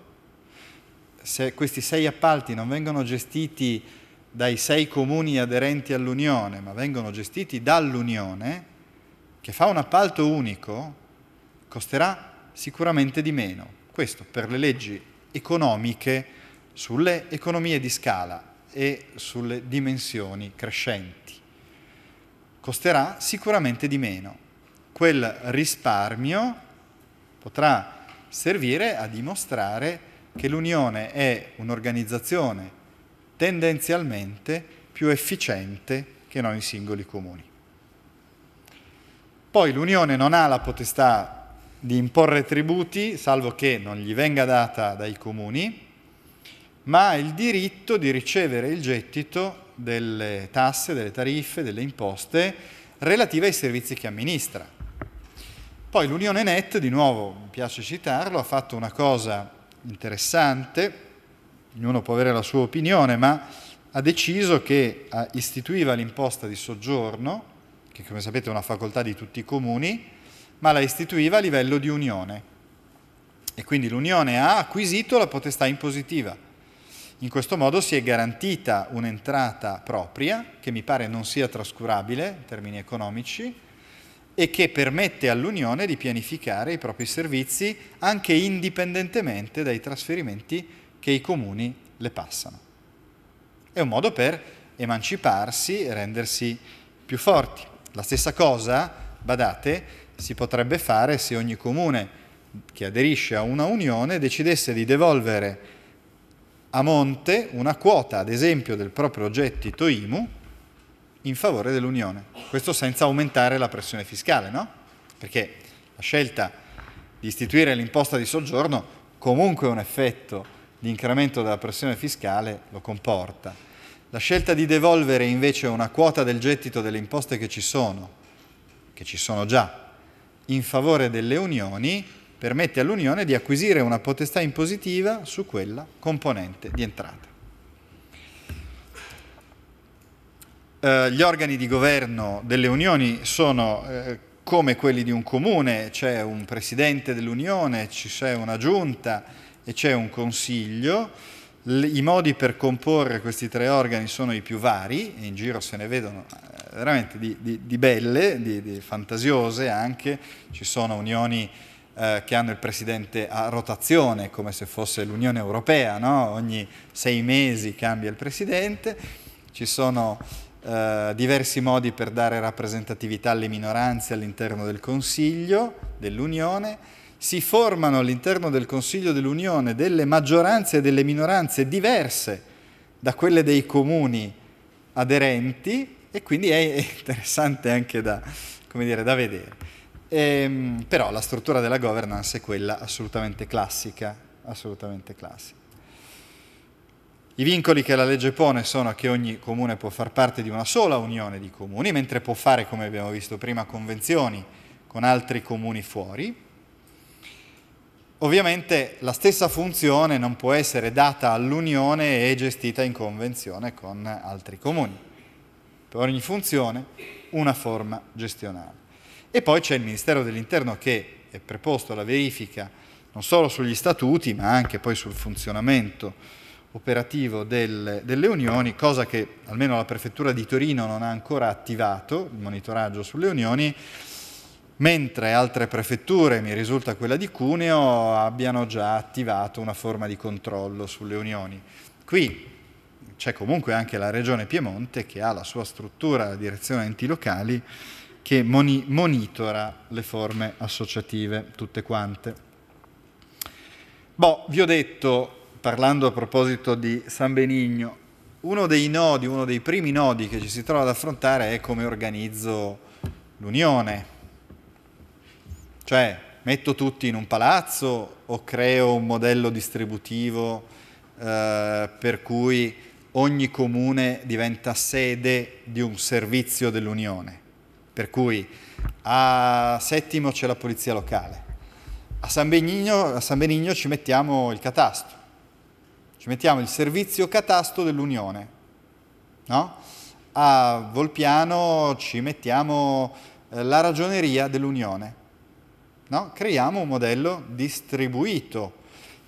se questi sei appalti non vengono gestiti dai sei comuni aderenti all'Unione, ma vengono gestiti dall'Unione, che fa un appalto unico, costerà sicuramente di meno. Questo per le leggi economiche sulle economie di scala e sulle dimensioni crescenti. Costerà sicuramente di meno. Quel risparmio potrà servire a dimostrare che l'Unione è un'organizzazione tendenzialmente più efficiente che non i singoli comuni. Poi l'Unione non ha la potestà di imporre tributi, salvo che non gli venga data dai comuni, ma ha il diritto di ricevere il gettito delle tasse, delle tariffe, delle imposte relative ai servizi che amministra. Poi l'Unione Net, di nuovo, mi piace citarlo, ha fatto una cosa interessante, ognuno può avere la sua opinione, ma ha deciso che eh, istituiva l'imposta di soggiorno, che come sapete è una facoltà di tutti i comuni, ma la istituiva a livello di unione. E quindi l'unione ha acquisito la potestà impositiva. In questo modo si è garantita un'entrata propria, che mi pare non sia trascurabile in termini economici, e che permette all'Unione di pianificare i propri servizi anche indipendentemente dai trasferimenti che i comuni le passano. È un modo per emanciparsi e rendersi più forti. La stessa cosa, badate, si potrebbe fare se ogni comune che aderisce a una unione decidesse di devolvere a monte una quota, ad esempio, del proprio gettito IMU, in favore dell'Unione. Questo senza aumentare la pressione fiscale, no? Perché la scelta di istituire l'imposta di soggiorno comunque un effetto di incremento della pressione fiscale lo comporta. La scelta di devolvere invece una quota del gettito delle imposte che ci sono, che ci sono già, in favore delle unioni, permette all'Unione di acquisire una potestà impositiva su quella componente di entrata. Eh, gli organi di governo delle unioni sono eh, come quelli di un comune, c'è un presidente dell'unione, c'è una giunta e c'è un consiglio. I modi per comporre questi tre organi sono i più vari, in giro se ne vedono eh, veramente di, di, di belle, di, di, fantasiose anche, ci sono unioni eh, che hanno il presidente a rotazione, come se fosse l'Unione Europea, no? ogni sei mesi cambia il presidente, ci sono eh, diversi modi per dare rappresentatività alle minoranze all'interno del Consiglio, dell'Unione, si formano all'interno del Consiglio dell'Unione delle maggioranze e delle minoranze diverse da quelle dei comuni aderenti e quindi è [laughs] interessante anche da, dire, da vedere. E, ehm, però la struttura della governance è quella assolutamente classica, assolutamente classica. I vincoli che la legge pone sono che ogni comune può far parte di una sola unione di comuni, mentre può fare, come abbiamo visto prima, convenzioni con altri comuni fuori. Ovviamente la stessa funzione non può essere data all'unione e gestita in convenzione con altri comuni. Per ogni funzione una forma gestionale. E poi c'è il Ministero dell'Interno che è preposto alla verifica non solo sugli statuti ma anche poi sul funzionamento operativo del, delle unioni, cosa che almeno la prefettura di Torino non ha ancora attivato, il monitoraggio sulle unioni, mentre altre prefetture, mi risulta quella di Cuneo, abbiano già attivato una forma di controllo sulle unioni. Qui c'è comunque anche la regione Piemonte che ha la sua struttura, la direzione enti locali, che moni monitora le forme associative, tutte quante. Boh, vi ho detto parlando a proposito di San Benigno, uno dei nodi, uno dei primi nodi che ci si trova ad affrontare è come organizzo l'unione. Cioè, metto tutti in un palazzo o creo un modello distributivo eh, per cui ogni comune diventa sede di un servizio dell'unione. Per cui a Settimo c'è la polizia locale, a San Benigno, a San Benigno ci mettiamo il catastro ci mettiamo il servizio catasto dell'Unione, no? A Volpiano ci mettiamo eh, la ragioneria dell'Unione, no? Creiamo un modello distribuito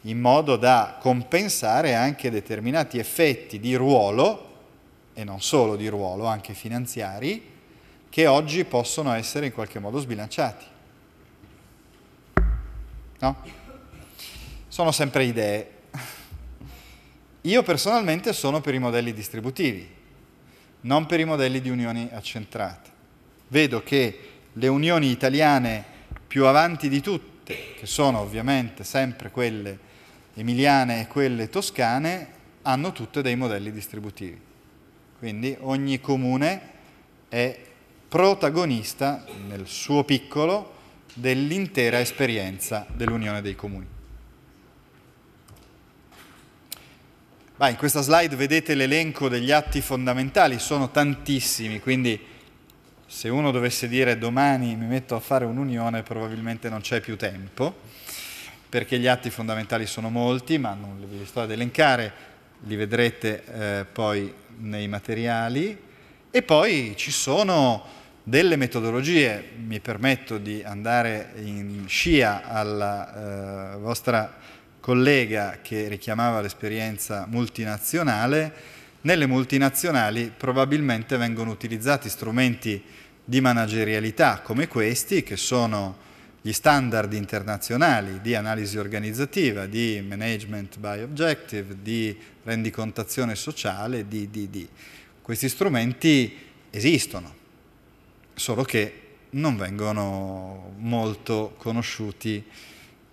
in modo da compensare anche determinati effetti di ruolo, e non solo di ruolo, anche finanziari, che oggi possono essere in qualche modo sbilanciati. No? Sono sempre idee. Io personalmente sono per i modelli distributivi, non per i modelli di unioni accentrate. Vedo che le unioni italiane più avanti di tutte, che sono ovviamente sempre quelle emiliane e quelle toscane, hanno tutte dei modelli distributivi. Quindi ogni comune è protagonista nel suo piccolo dell'intera esperienza dell'Unione dei Comuni. Vai, in questa slide vedete l'elenco degli atti fondamentali, sono tantissimi, quindi se uno dovesse dire domani mi metto a fare un'unione probabilmente non c'è più tempo, perché gli atti fondamentali sono molti, ma non li sto ad elencare, li vedrete eh, poi nei materiali. E poi ci sono delle metodologie, mi permetto di andare in scia alla eh, vostra collega che richiamava l'esperienza multinazionale, nelle multinazionali probabilmente vengono utilizzati strumenti di managerialità come questi, che sono gli standard internazionali di analisi organizzativa, di management by objective, di rendicontazione sociale, di, di, di. Questi strumenti esistono, solo che non vengono molto conosciuti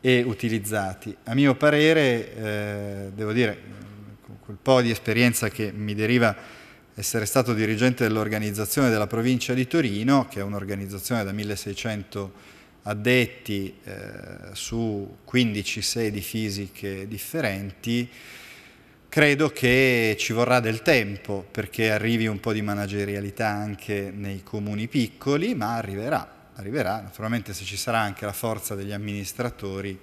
e utilizzati. A mio parere, eh, devo dire, con quel po' di esperienza che mi deriva essere stato dirigente dell'organizzazione della provincia di Torino, che è un'organizzazione da 1600 addetti eh, su 15 sedi fisiche differenti, credo che ci vorrà del tempo perché arrivi un po' di managerialità anche nei comuni piccoli, ma arriverà arriverà, naturalmente se ci sarà anche la forza degli amministratori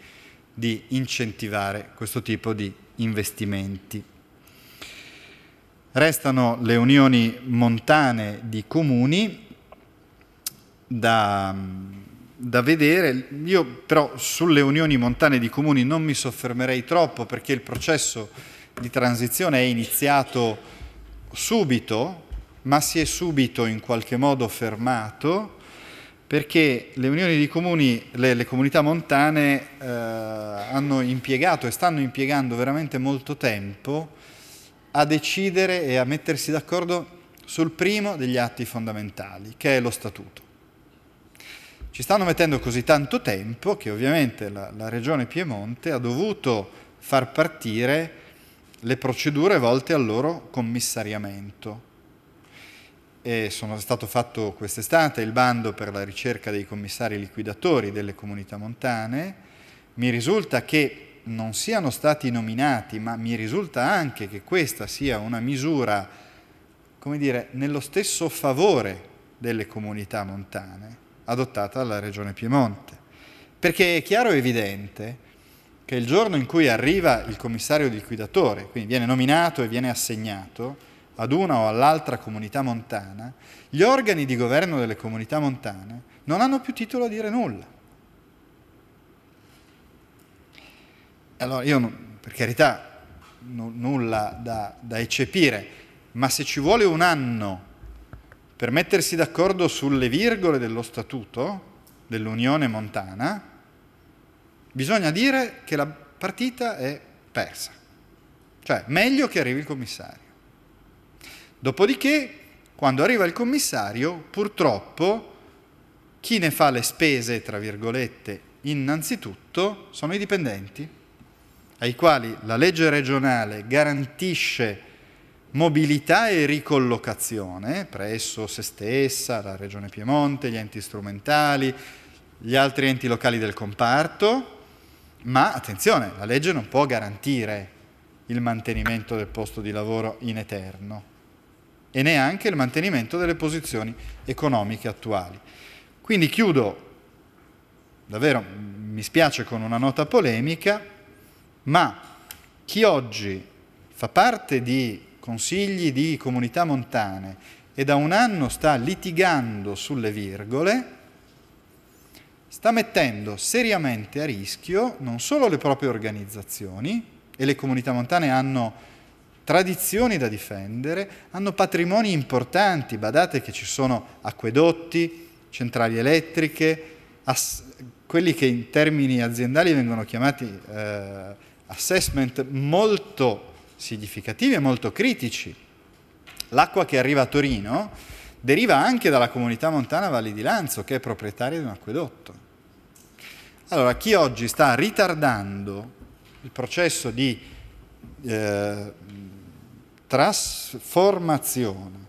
di incentivare questo tipo di investimenti. Restano le unioni montane di comuni da, da vedere, io però sulle unioni montane di comuni non mi soffermerei troppo perché il processo di transizione è iniziato subito, ma si è subito in qualche modo fermato perché le unioni di comuni, le, le comunità montane eh, hanno impiegato e stanno impiegando veramente molto tempo a decidere e a mettersi d'accordo sul primo degli atti fondamentali, che è lo statuto. Ci stanno mettendo così tanto tempo che ovviamente la, la regione Piemonte ha dovuto far partire le procedure volte al loro commissariamento e sono stato fatto quest'estate il bando per la ricerca dei commissari liquidatori delle comunità montane. Mi risulta che non siano stati nominati, ma mi risulta anche che questa sia una misura, come dire, nello stesso favore delle comunità montane adottata dalla Regione Piemonte. Perché è chiaro e evidente che il giorno in cui arriva il commissario liquidatore, quindi viene nominato e viene assegnato, ad una o all'altra comunità montana, gli organi di governo delle comunità montane non hanno più titolo a dire nulla. Allora io, per carità, nulla da, da eccepire, ma se ci vuole un anno per mettersi d'accordo sulle virgole dello statuto dell'Unione Montana, bisogna dire che la partita è persa. Cioè, meglio che arrivi il commissario. Dopodiché, quando arriva il commissario, purtroppo chi ne fa le spese, tra virgolette, innanzitutto sono i dipendenti, ai quali la legge regionale garantisce mobilità e ricollocazione presso se stessa, la Regione Piemonte, gli enti strumentali, gli altri enti locali del comparto, ma attenzione, la legge non può garantire il mantenimento del posto di lavoro in eterno e neanche il mantenimento delle posizioni economiche attuali. Quindi chiudo, davvero mi spiace con una nota polemica, ma chi oggi fa parte di consigli di comunità montane e da un anno sta litigando sulle virgole, sta mettendo seriamente a rischio non solo le proprie organizzazioni, e le comunità montane hanno tradizioni da difendere, hanno patrimoni importanti, badate che ci sono acquedotti, centrali elettriche, ass- quelli che in termini aziendali vengono chiamati eh, assessment molto significativi e molto critici. L'acqua che arriva a Torino deriva anche dalla comunità montana Valli di Lanzo, che è proprietaria di un acquedotto. Allora, chi oggi sta ritardando il processo di eh, trasformazione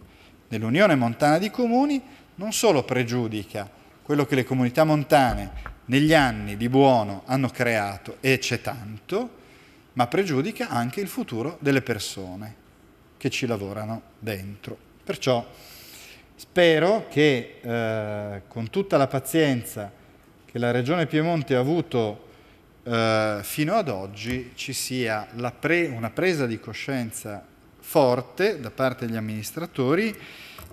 dell'Unione Montana di Comuni non solo pregiudica quello che le comunità montane negli anni di buono hanno creato e c'è tanto, ma pregiudica anche il futuro delle persone che ci lavorano dentro. Perciò spero che eh, con tutta la pazienza che la Regione Piemonte ha avuto eh, fino ad oggi ci sia pre- una presa di coscienza forte da parte degli amministratori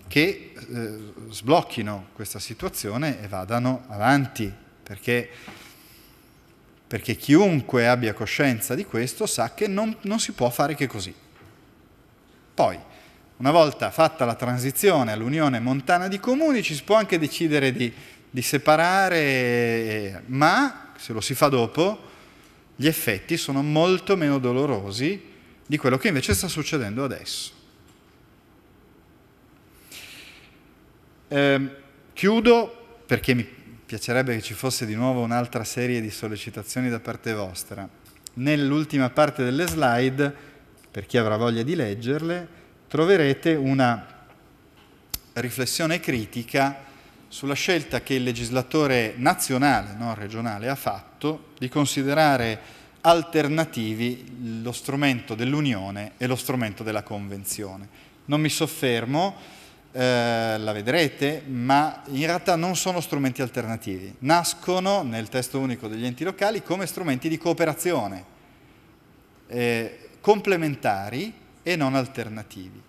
che eh, sblocchino questa situazione e vadano avanti, perché, perché, chiunque abbia coscienza di questo sa che non, non si può fare che così. Poi, una volta fatta la transizione all'Unione Montana di Comuni, ci si può anche decidere di, di separare, ma se lo si fa dopo, gli effetti sono molto meno dolorosi di quello che invece sta succedendo adesso. Eh, chiudo perché mi piacerebbe che ci fosse di nuovo un'altra serie di sollecitazioni da parte vostra. Nell'ultima parte delle slide, per chi avrà voglia di leggerle, troverete una riflessione critica sulla scelta che il legislatore nazionale, non regionale, ha fatto di considerare alternativi lo strumento dell'Unione e lo strumento della Convenzione. Non mi soffermo, eh, la vedrete, ma in realtà non sono strumenti alternativi. Nascono nel testo unico degli enti locali come strumenti di cooperazione, eh, complementari e non alternativi.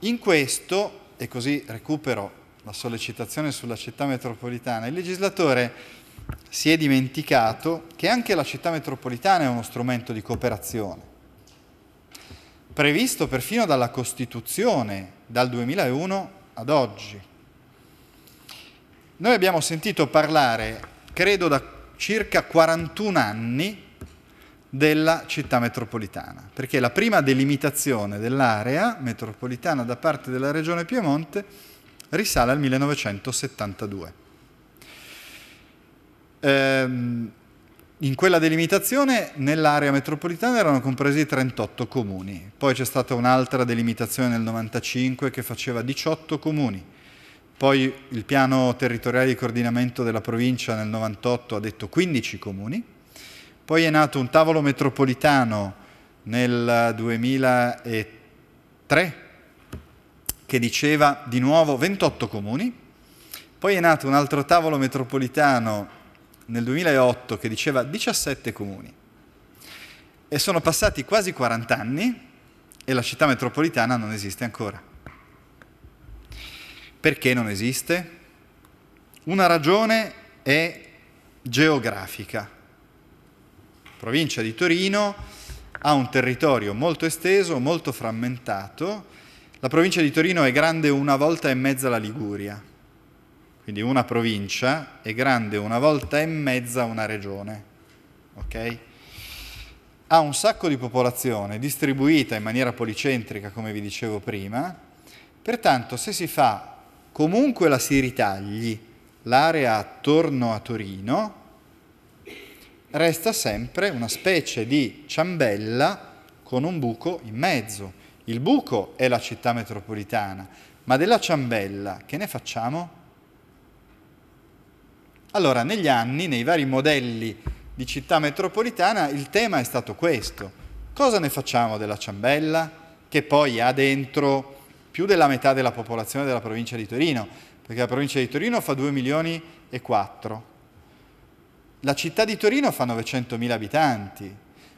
In questo, e così recupero la sollecitazione sulla città metropolitana, il legislatore si è dimenticato che anche la città metropolitana è uno strumento di cooperazione, previsto perfino dalla Costituzione dal 2001 ad oggi. Noi abbiamo sentito parlare, credo da circa 41 anni, della città metropolitana, perché la prima delimitazione dell'area metropolitana da parte della Regione Piemonte risale al 1972. Ehm, in quella delimitazione nell'area metropolitana erano compresi 38 comuni, poi c'è stata un'altra delimitazione nel 95 che faceva 18 comuni, poi il piano territoriale di coordinamento della provincia nel 98 ha detto 15 comuni, poi è nato un tavolo metropolitano nel 2003 che diceva di nuovo 28 comuni, poi è nato un altro tavolo metropolitano nel 2008 che diceva 17 comuni. E sono passati quasi 40 anni e la città metropolitana non esiste ancora. Perché non esiste? Una ragione è geografica. La provincia di Torino ha un territorio molto esteso, molto frammentato. La provincia di Torino è grande una volta e mezza la Liguria quindi una provincia è grande una volta e mezza una regione. Ok? Ha un sacco di popolazione distribuita in maniera policentrica, come vi dicevo prima, pertanto se si fa comunque la si ritagli l'area attorno a Torino, resta sempre una specie di ciambella con un buco in mezzo. Il buco è la città metropolitana, ma della ciambella che ne facciamo? Allora, negli anni, nei vari modelli di città metropolitana, il tema è stato questo. Cosa ne facciamo della ciambella, che poi ha dentro più della metà della popolazione della provincia di Torino, perché la provincia di Torino fa 2 milioni e 4. La città di Torino fa 900 mila abitanti.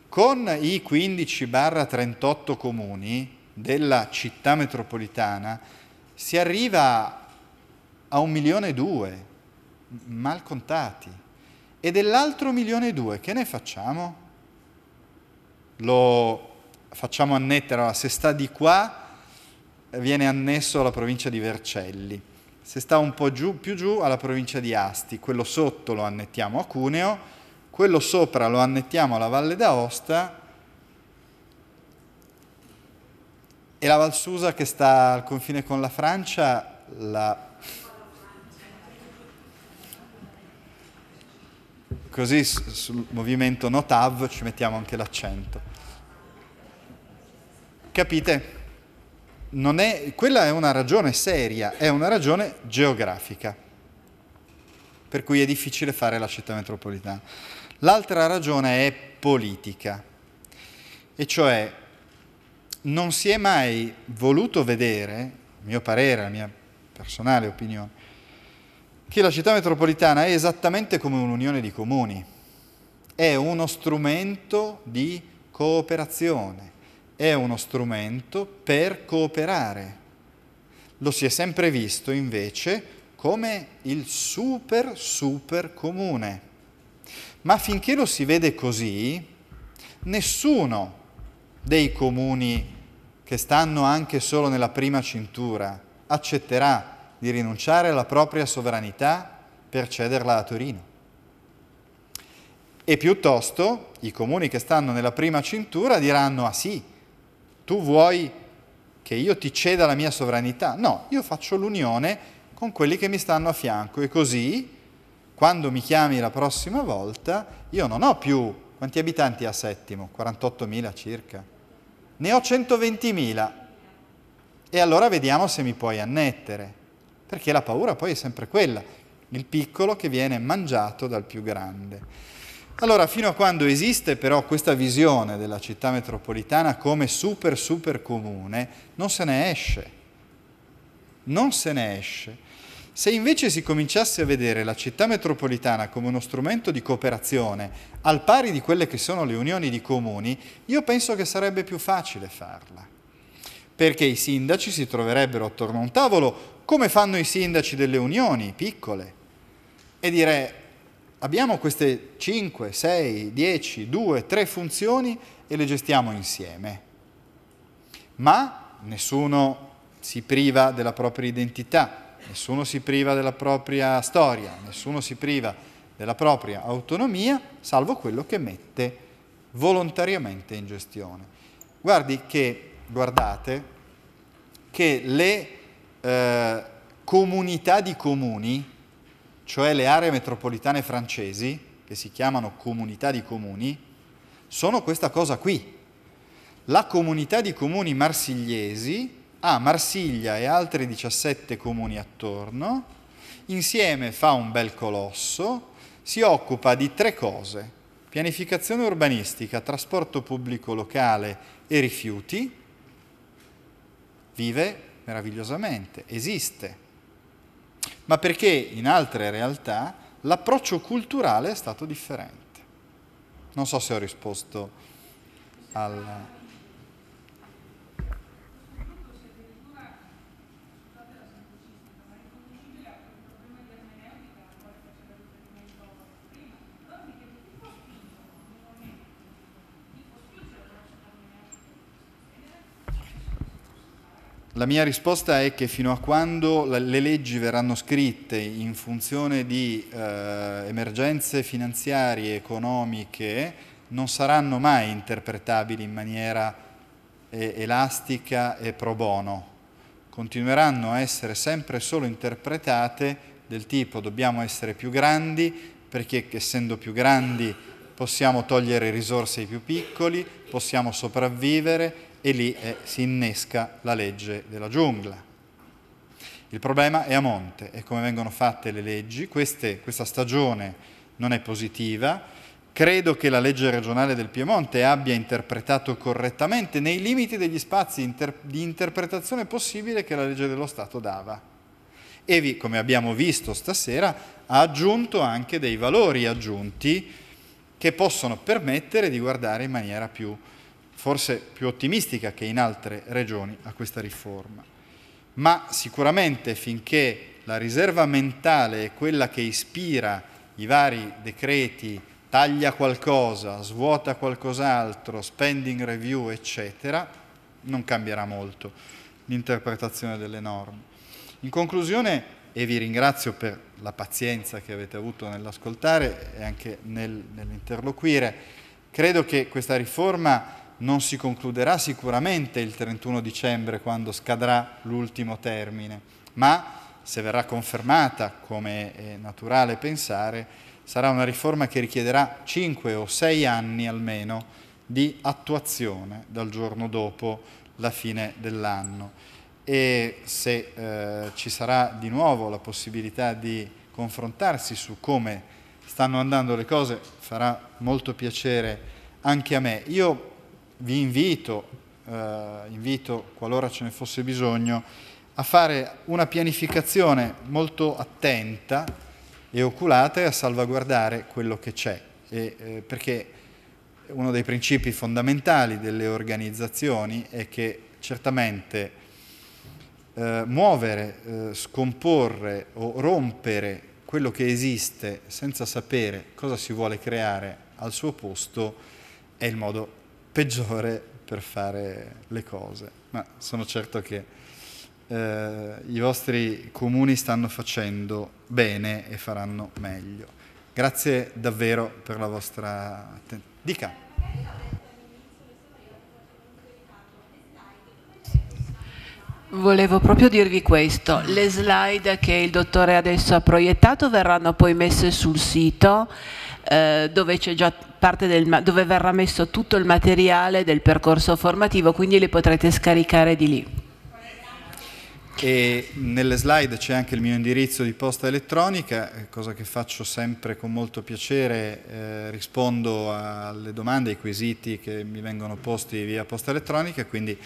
Con i 15-38 comuni della città metropolitana si arriva a 1 milione e 2 mal contati. E dell'altro milione e due, che ne facciamo? Lo facciamo annettere, allora, se sta di qua viene annesso alla provincia di Vercelli, se sta un po' giù, più giù alla provincia di Asti, quello sotto lo annettiamo a Cuneo, quello sopra lo annettiamo alla Valle d'Aosta e la Valsusa che sta al confine con la Francia la Così sul movimento notav ci mettiamo anche l'accento. Capite? È, quella è una ragione seria, è una ragione geografica, per cui è difficile fare la città metropolitana. L'altra ragione è politica, e cioè non si è mai voluto vedere, a mio parere, la mia personale opinione, che la città metropolitana è esattamente come un'unione di comuni, è uno strumento di cooperazione, è uno strumento per cooperare. Lo si è sempre visto invece come il super super comune. Ma finché lo si vede così, nessuno dei comuni che stanno anche solo nella prima cintura accetterà di rinunciare alla propria sovranità per cederla a Torino. E piuttosto i comuni che stanno nella prima cintura diranno, ah sì, tu vuoi che io ti ceda la mia sovranità? No, io faccio l'unione con quelli che mi stanno a fianco e così, quando mi chiami la prossima volta, io non ho più, quanti abitanti a Settimo? 48.000 circa. Ne ho 120.000 e allora vediamo se mi puoi annettere perché la paura poi è sempre quella, il piccolo che viene mangiato dal più grande. Allora, fino a quando esiste però questa visione della città metropolitana come super super comune, non se ne esce. Non se ne esce. Se invece si cominciasse a vedere la città metropolitana come uno strumento di cooperazione, al pari di quelle che sono le unioni di comuni, io penso che sarebbe più facile farla. Perché i sindaci si troverebbero attorno a un tavolo come fanno i sindaci delle unioni piccole, e dire abbiamo queste 5, 6, 10, 2, 3 funzioni e le gestiamo insieme. Ma nessuno si priva della propria identità, nessuno si priva della propria storia, nessuno si priva della propria autonomia, salvo quello che mette volontariamente in gestione. Guardi che, guardate, che le eh, comunità di comuni, cioè le aree metropolitane francesi, che si chiamano comunità di comuni, sono questa cosa qui. La comunità di comuni marsigliesi ha ah, Marsiglia e altri 17 comuni attorno, insieme fa un bel colosso, si occupa di tre cose, pianificazione urbanistica, trasporto pubblico locale e rifiuti, vive meravigliosamente, esiste, ma perché in altre realtà l'approccio culturale è stato differente. Non so se ho risposto al... La mia risposta è che fino a quando le leggi verranno scritte in funzione di eh, emergenze finanziarie, economiche, non saranno mai interpretabili in maniera eh, elastica e pro bono. Continueranno a essere sempre solo interpretate del tipo dobbiamo essere più grandi perché essendo più grandi possiamo togliere risorse ai più piccoli, possiamo sopravvivere e lì eh, si innesca la legge della giungla. Il problema è a monte, è come vengono fatte le leggi, Queste, questa stagione non è positiva, credo che la legge regionale del Piemonte abbia interpretato correttamente nei limiti degli spazi inter- di interpretazione possibile che la legge dello Stato dava. E come abbiamo visto stasera, ha aggiunto anche dei valori aggiunti che possono permettere di guardare in maniera più forse più ottimistica che in altre regioni a questa riforma, ma sicuramente finché la riserva mentale è quella che ispira i vari decreti, taglia qualcosa, svuota qualcos'altro, spending review, eccetera, non cambierà molto l'interpretazione delle norme. In conclusione, e vi ringrazio per la pazienza che avete avuto nell'ascoltare e anche nel, nell'interloquire, credo che questa riforma non si concluderà sicuramente il 31 dicembre quando scadrà l'ultimo termine, ma se verrà confermata, come è naturale pensare, sarà una riforma che richiederà 5 o 6 anni almeno di attuazione dal giorno dopo la fine dell'anno. E se eh, ci sarà di nuovo la possibilità di confrontarsi su come stanno andando le cose, farà molto piacere anche a me. Io vi invito, eh, invito qualora ce ne fosse bisogno, a fare una pianificazione molto attenta e oculata e a salvaguardare quello che c'è, e, eh, perché uno dei principi fondamentali delle organizzazioni è che certamente eh, muovere, eh, scomporre o rompere quello che esiste senza sapere cosa si vuole creare al suo posto è il modo peggiore per fare le cose, ma sono certo che eh, i vostri comuni stanno facendo bene e faranno meglio. Grazie davvero per la vostra attenzione. Dica. Volevo proprio dirvi questo, le slide che il dottore adesso ha proiettato verranno poi messe sul sito eh, dove c'è già del, dove verrà messo tutto il materiale del percorso formativo, quindi le potrete scaricare di lì. E nelle slide c'è anche il mio indirizzo di posta elettronica, eh, cosa che faccio sempre con molto piacere, eh, rispondo alle domande, ai quesiti che mi vengono posti via posta elettronica, quindi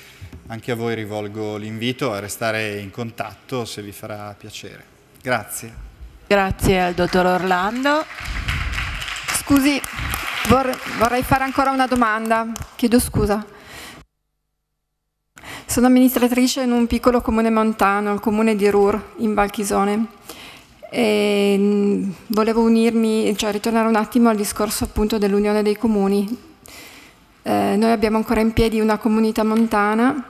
anche a voi rivolgo l'invito a restare in contatto se vi farà piacere. Grazie. Grazie al dottor Orlando. Scusi, vorrei fare ancora una domanda, chiedo scusa. Sono amministratrice in un piccolo comune montano, il comune di Rur, in Valchisone. E mm, volevo unirmi, cioè ritornare un attimo al discorso appunto dell'unione dei comuni. Eh, noi abbiamo ancora in piedi una comunità montana,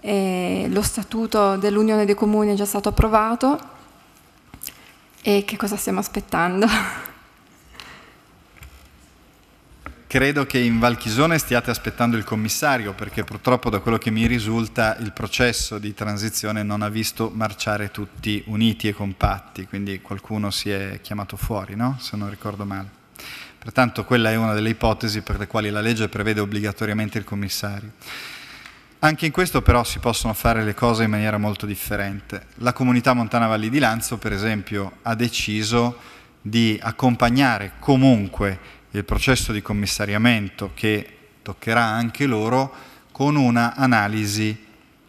lo statuto dell'unione dei comuni è già stato approvato e che cosa stiamo aspettando? [laughs] credo che in Valchisone stiate aspettando il commissario perché purtroppo da quello che mi risulta il processo di transizione non ha visto marciare tutti uniti e compatti, quindi qualcuno si è chiamato fuori, no? se non ricordo male. Pertanto quella è una delle ipotesi per le quali la legge prevede obbligatoriamente il commissario. Anche in questo però si possono fare le cose in maniera molto differente. La comunità montana Valli di Lanzo, per esempio, ha deciso di accompagnare comunque il processo di commissariamento che toccherà anche loro con una analisi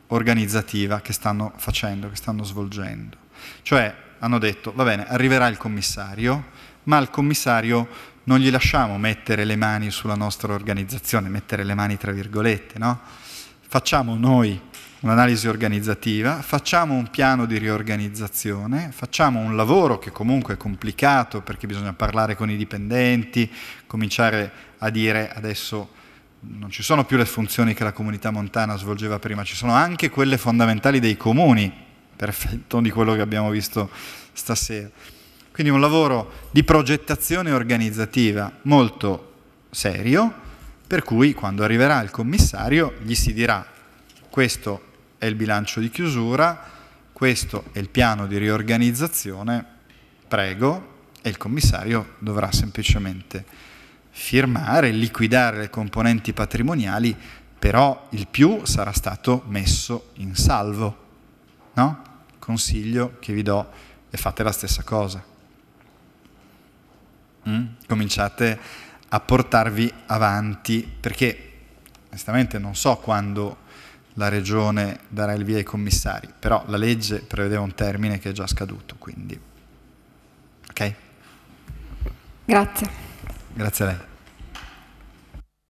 organizzativa che stanno facendo, che stanno svolgendo. Cioè hanno detto, va bene, arriverà il commissario, ma al commissario non gli lasciamo mettere le mani sulla nostra organizzazione, mettere le mani tra virgolette, no? Facciamo noi un'analisi organizzativa, facciamo un piano di riorganizzazione, facciamo un lavoro che comunque è complicato perché bisogna parlare con i dipendenti, cominciare a dire adesso non ci sono più le funzioni che la comunità montana svolgeva prima, ci sono anche quelle fondamentali dei comuni, per effetto di quello che abbiamo visto stasera. Quindi un lavoro di progettazione organizzativa molto serio, per cui quando arriverà il commissario gli si dirà questo è il bilancio di chiusura, questo è il piano di riorganizzazione, prego, e il commissario dovrà semplicemente firmare, liquidare le componenti patrimoniali, però il più sarà stato messo in salvo. No? Consiglio che vi do e fate la stessa cosa. Mm? Cominciate a portarvi avanti perché onestamente non so quando la regione darà il via ai commissari, però la legge prevedeva un termine che è già scaduto, quindi ok? Grazie. Grazie a lei.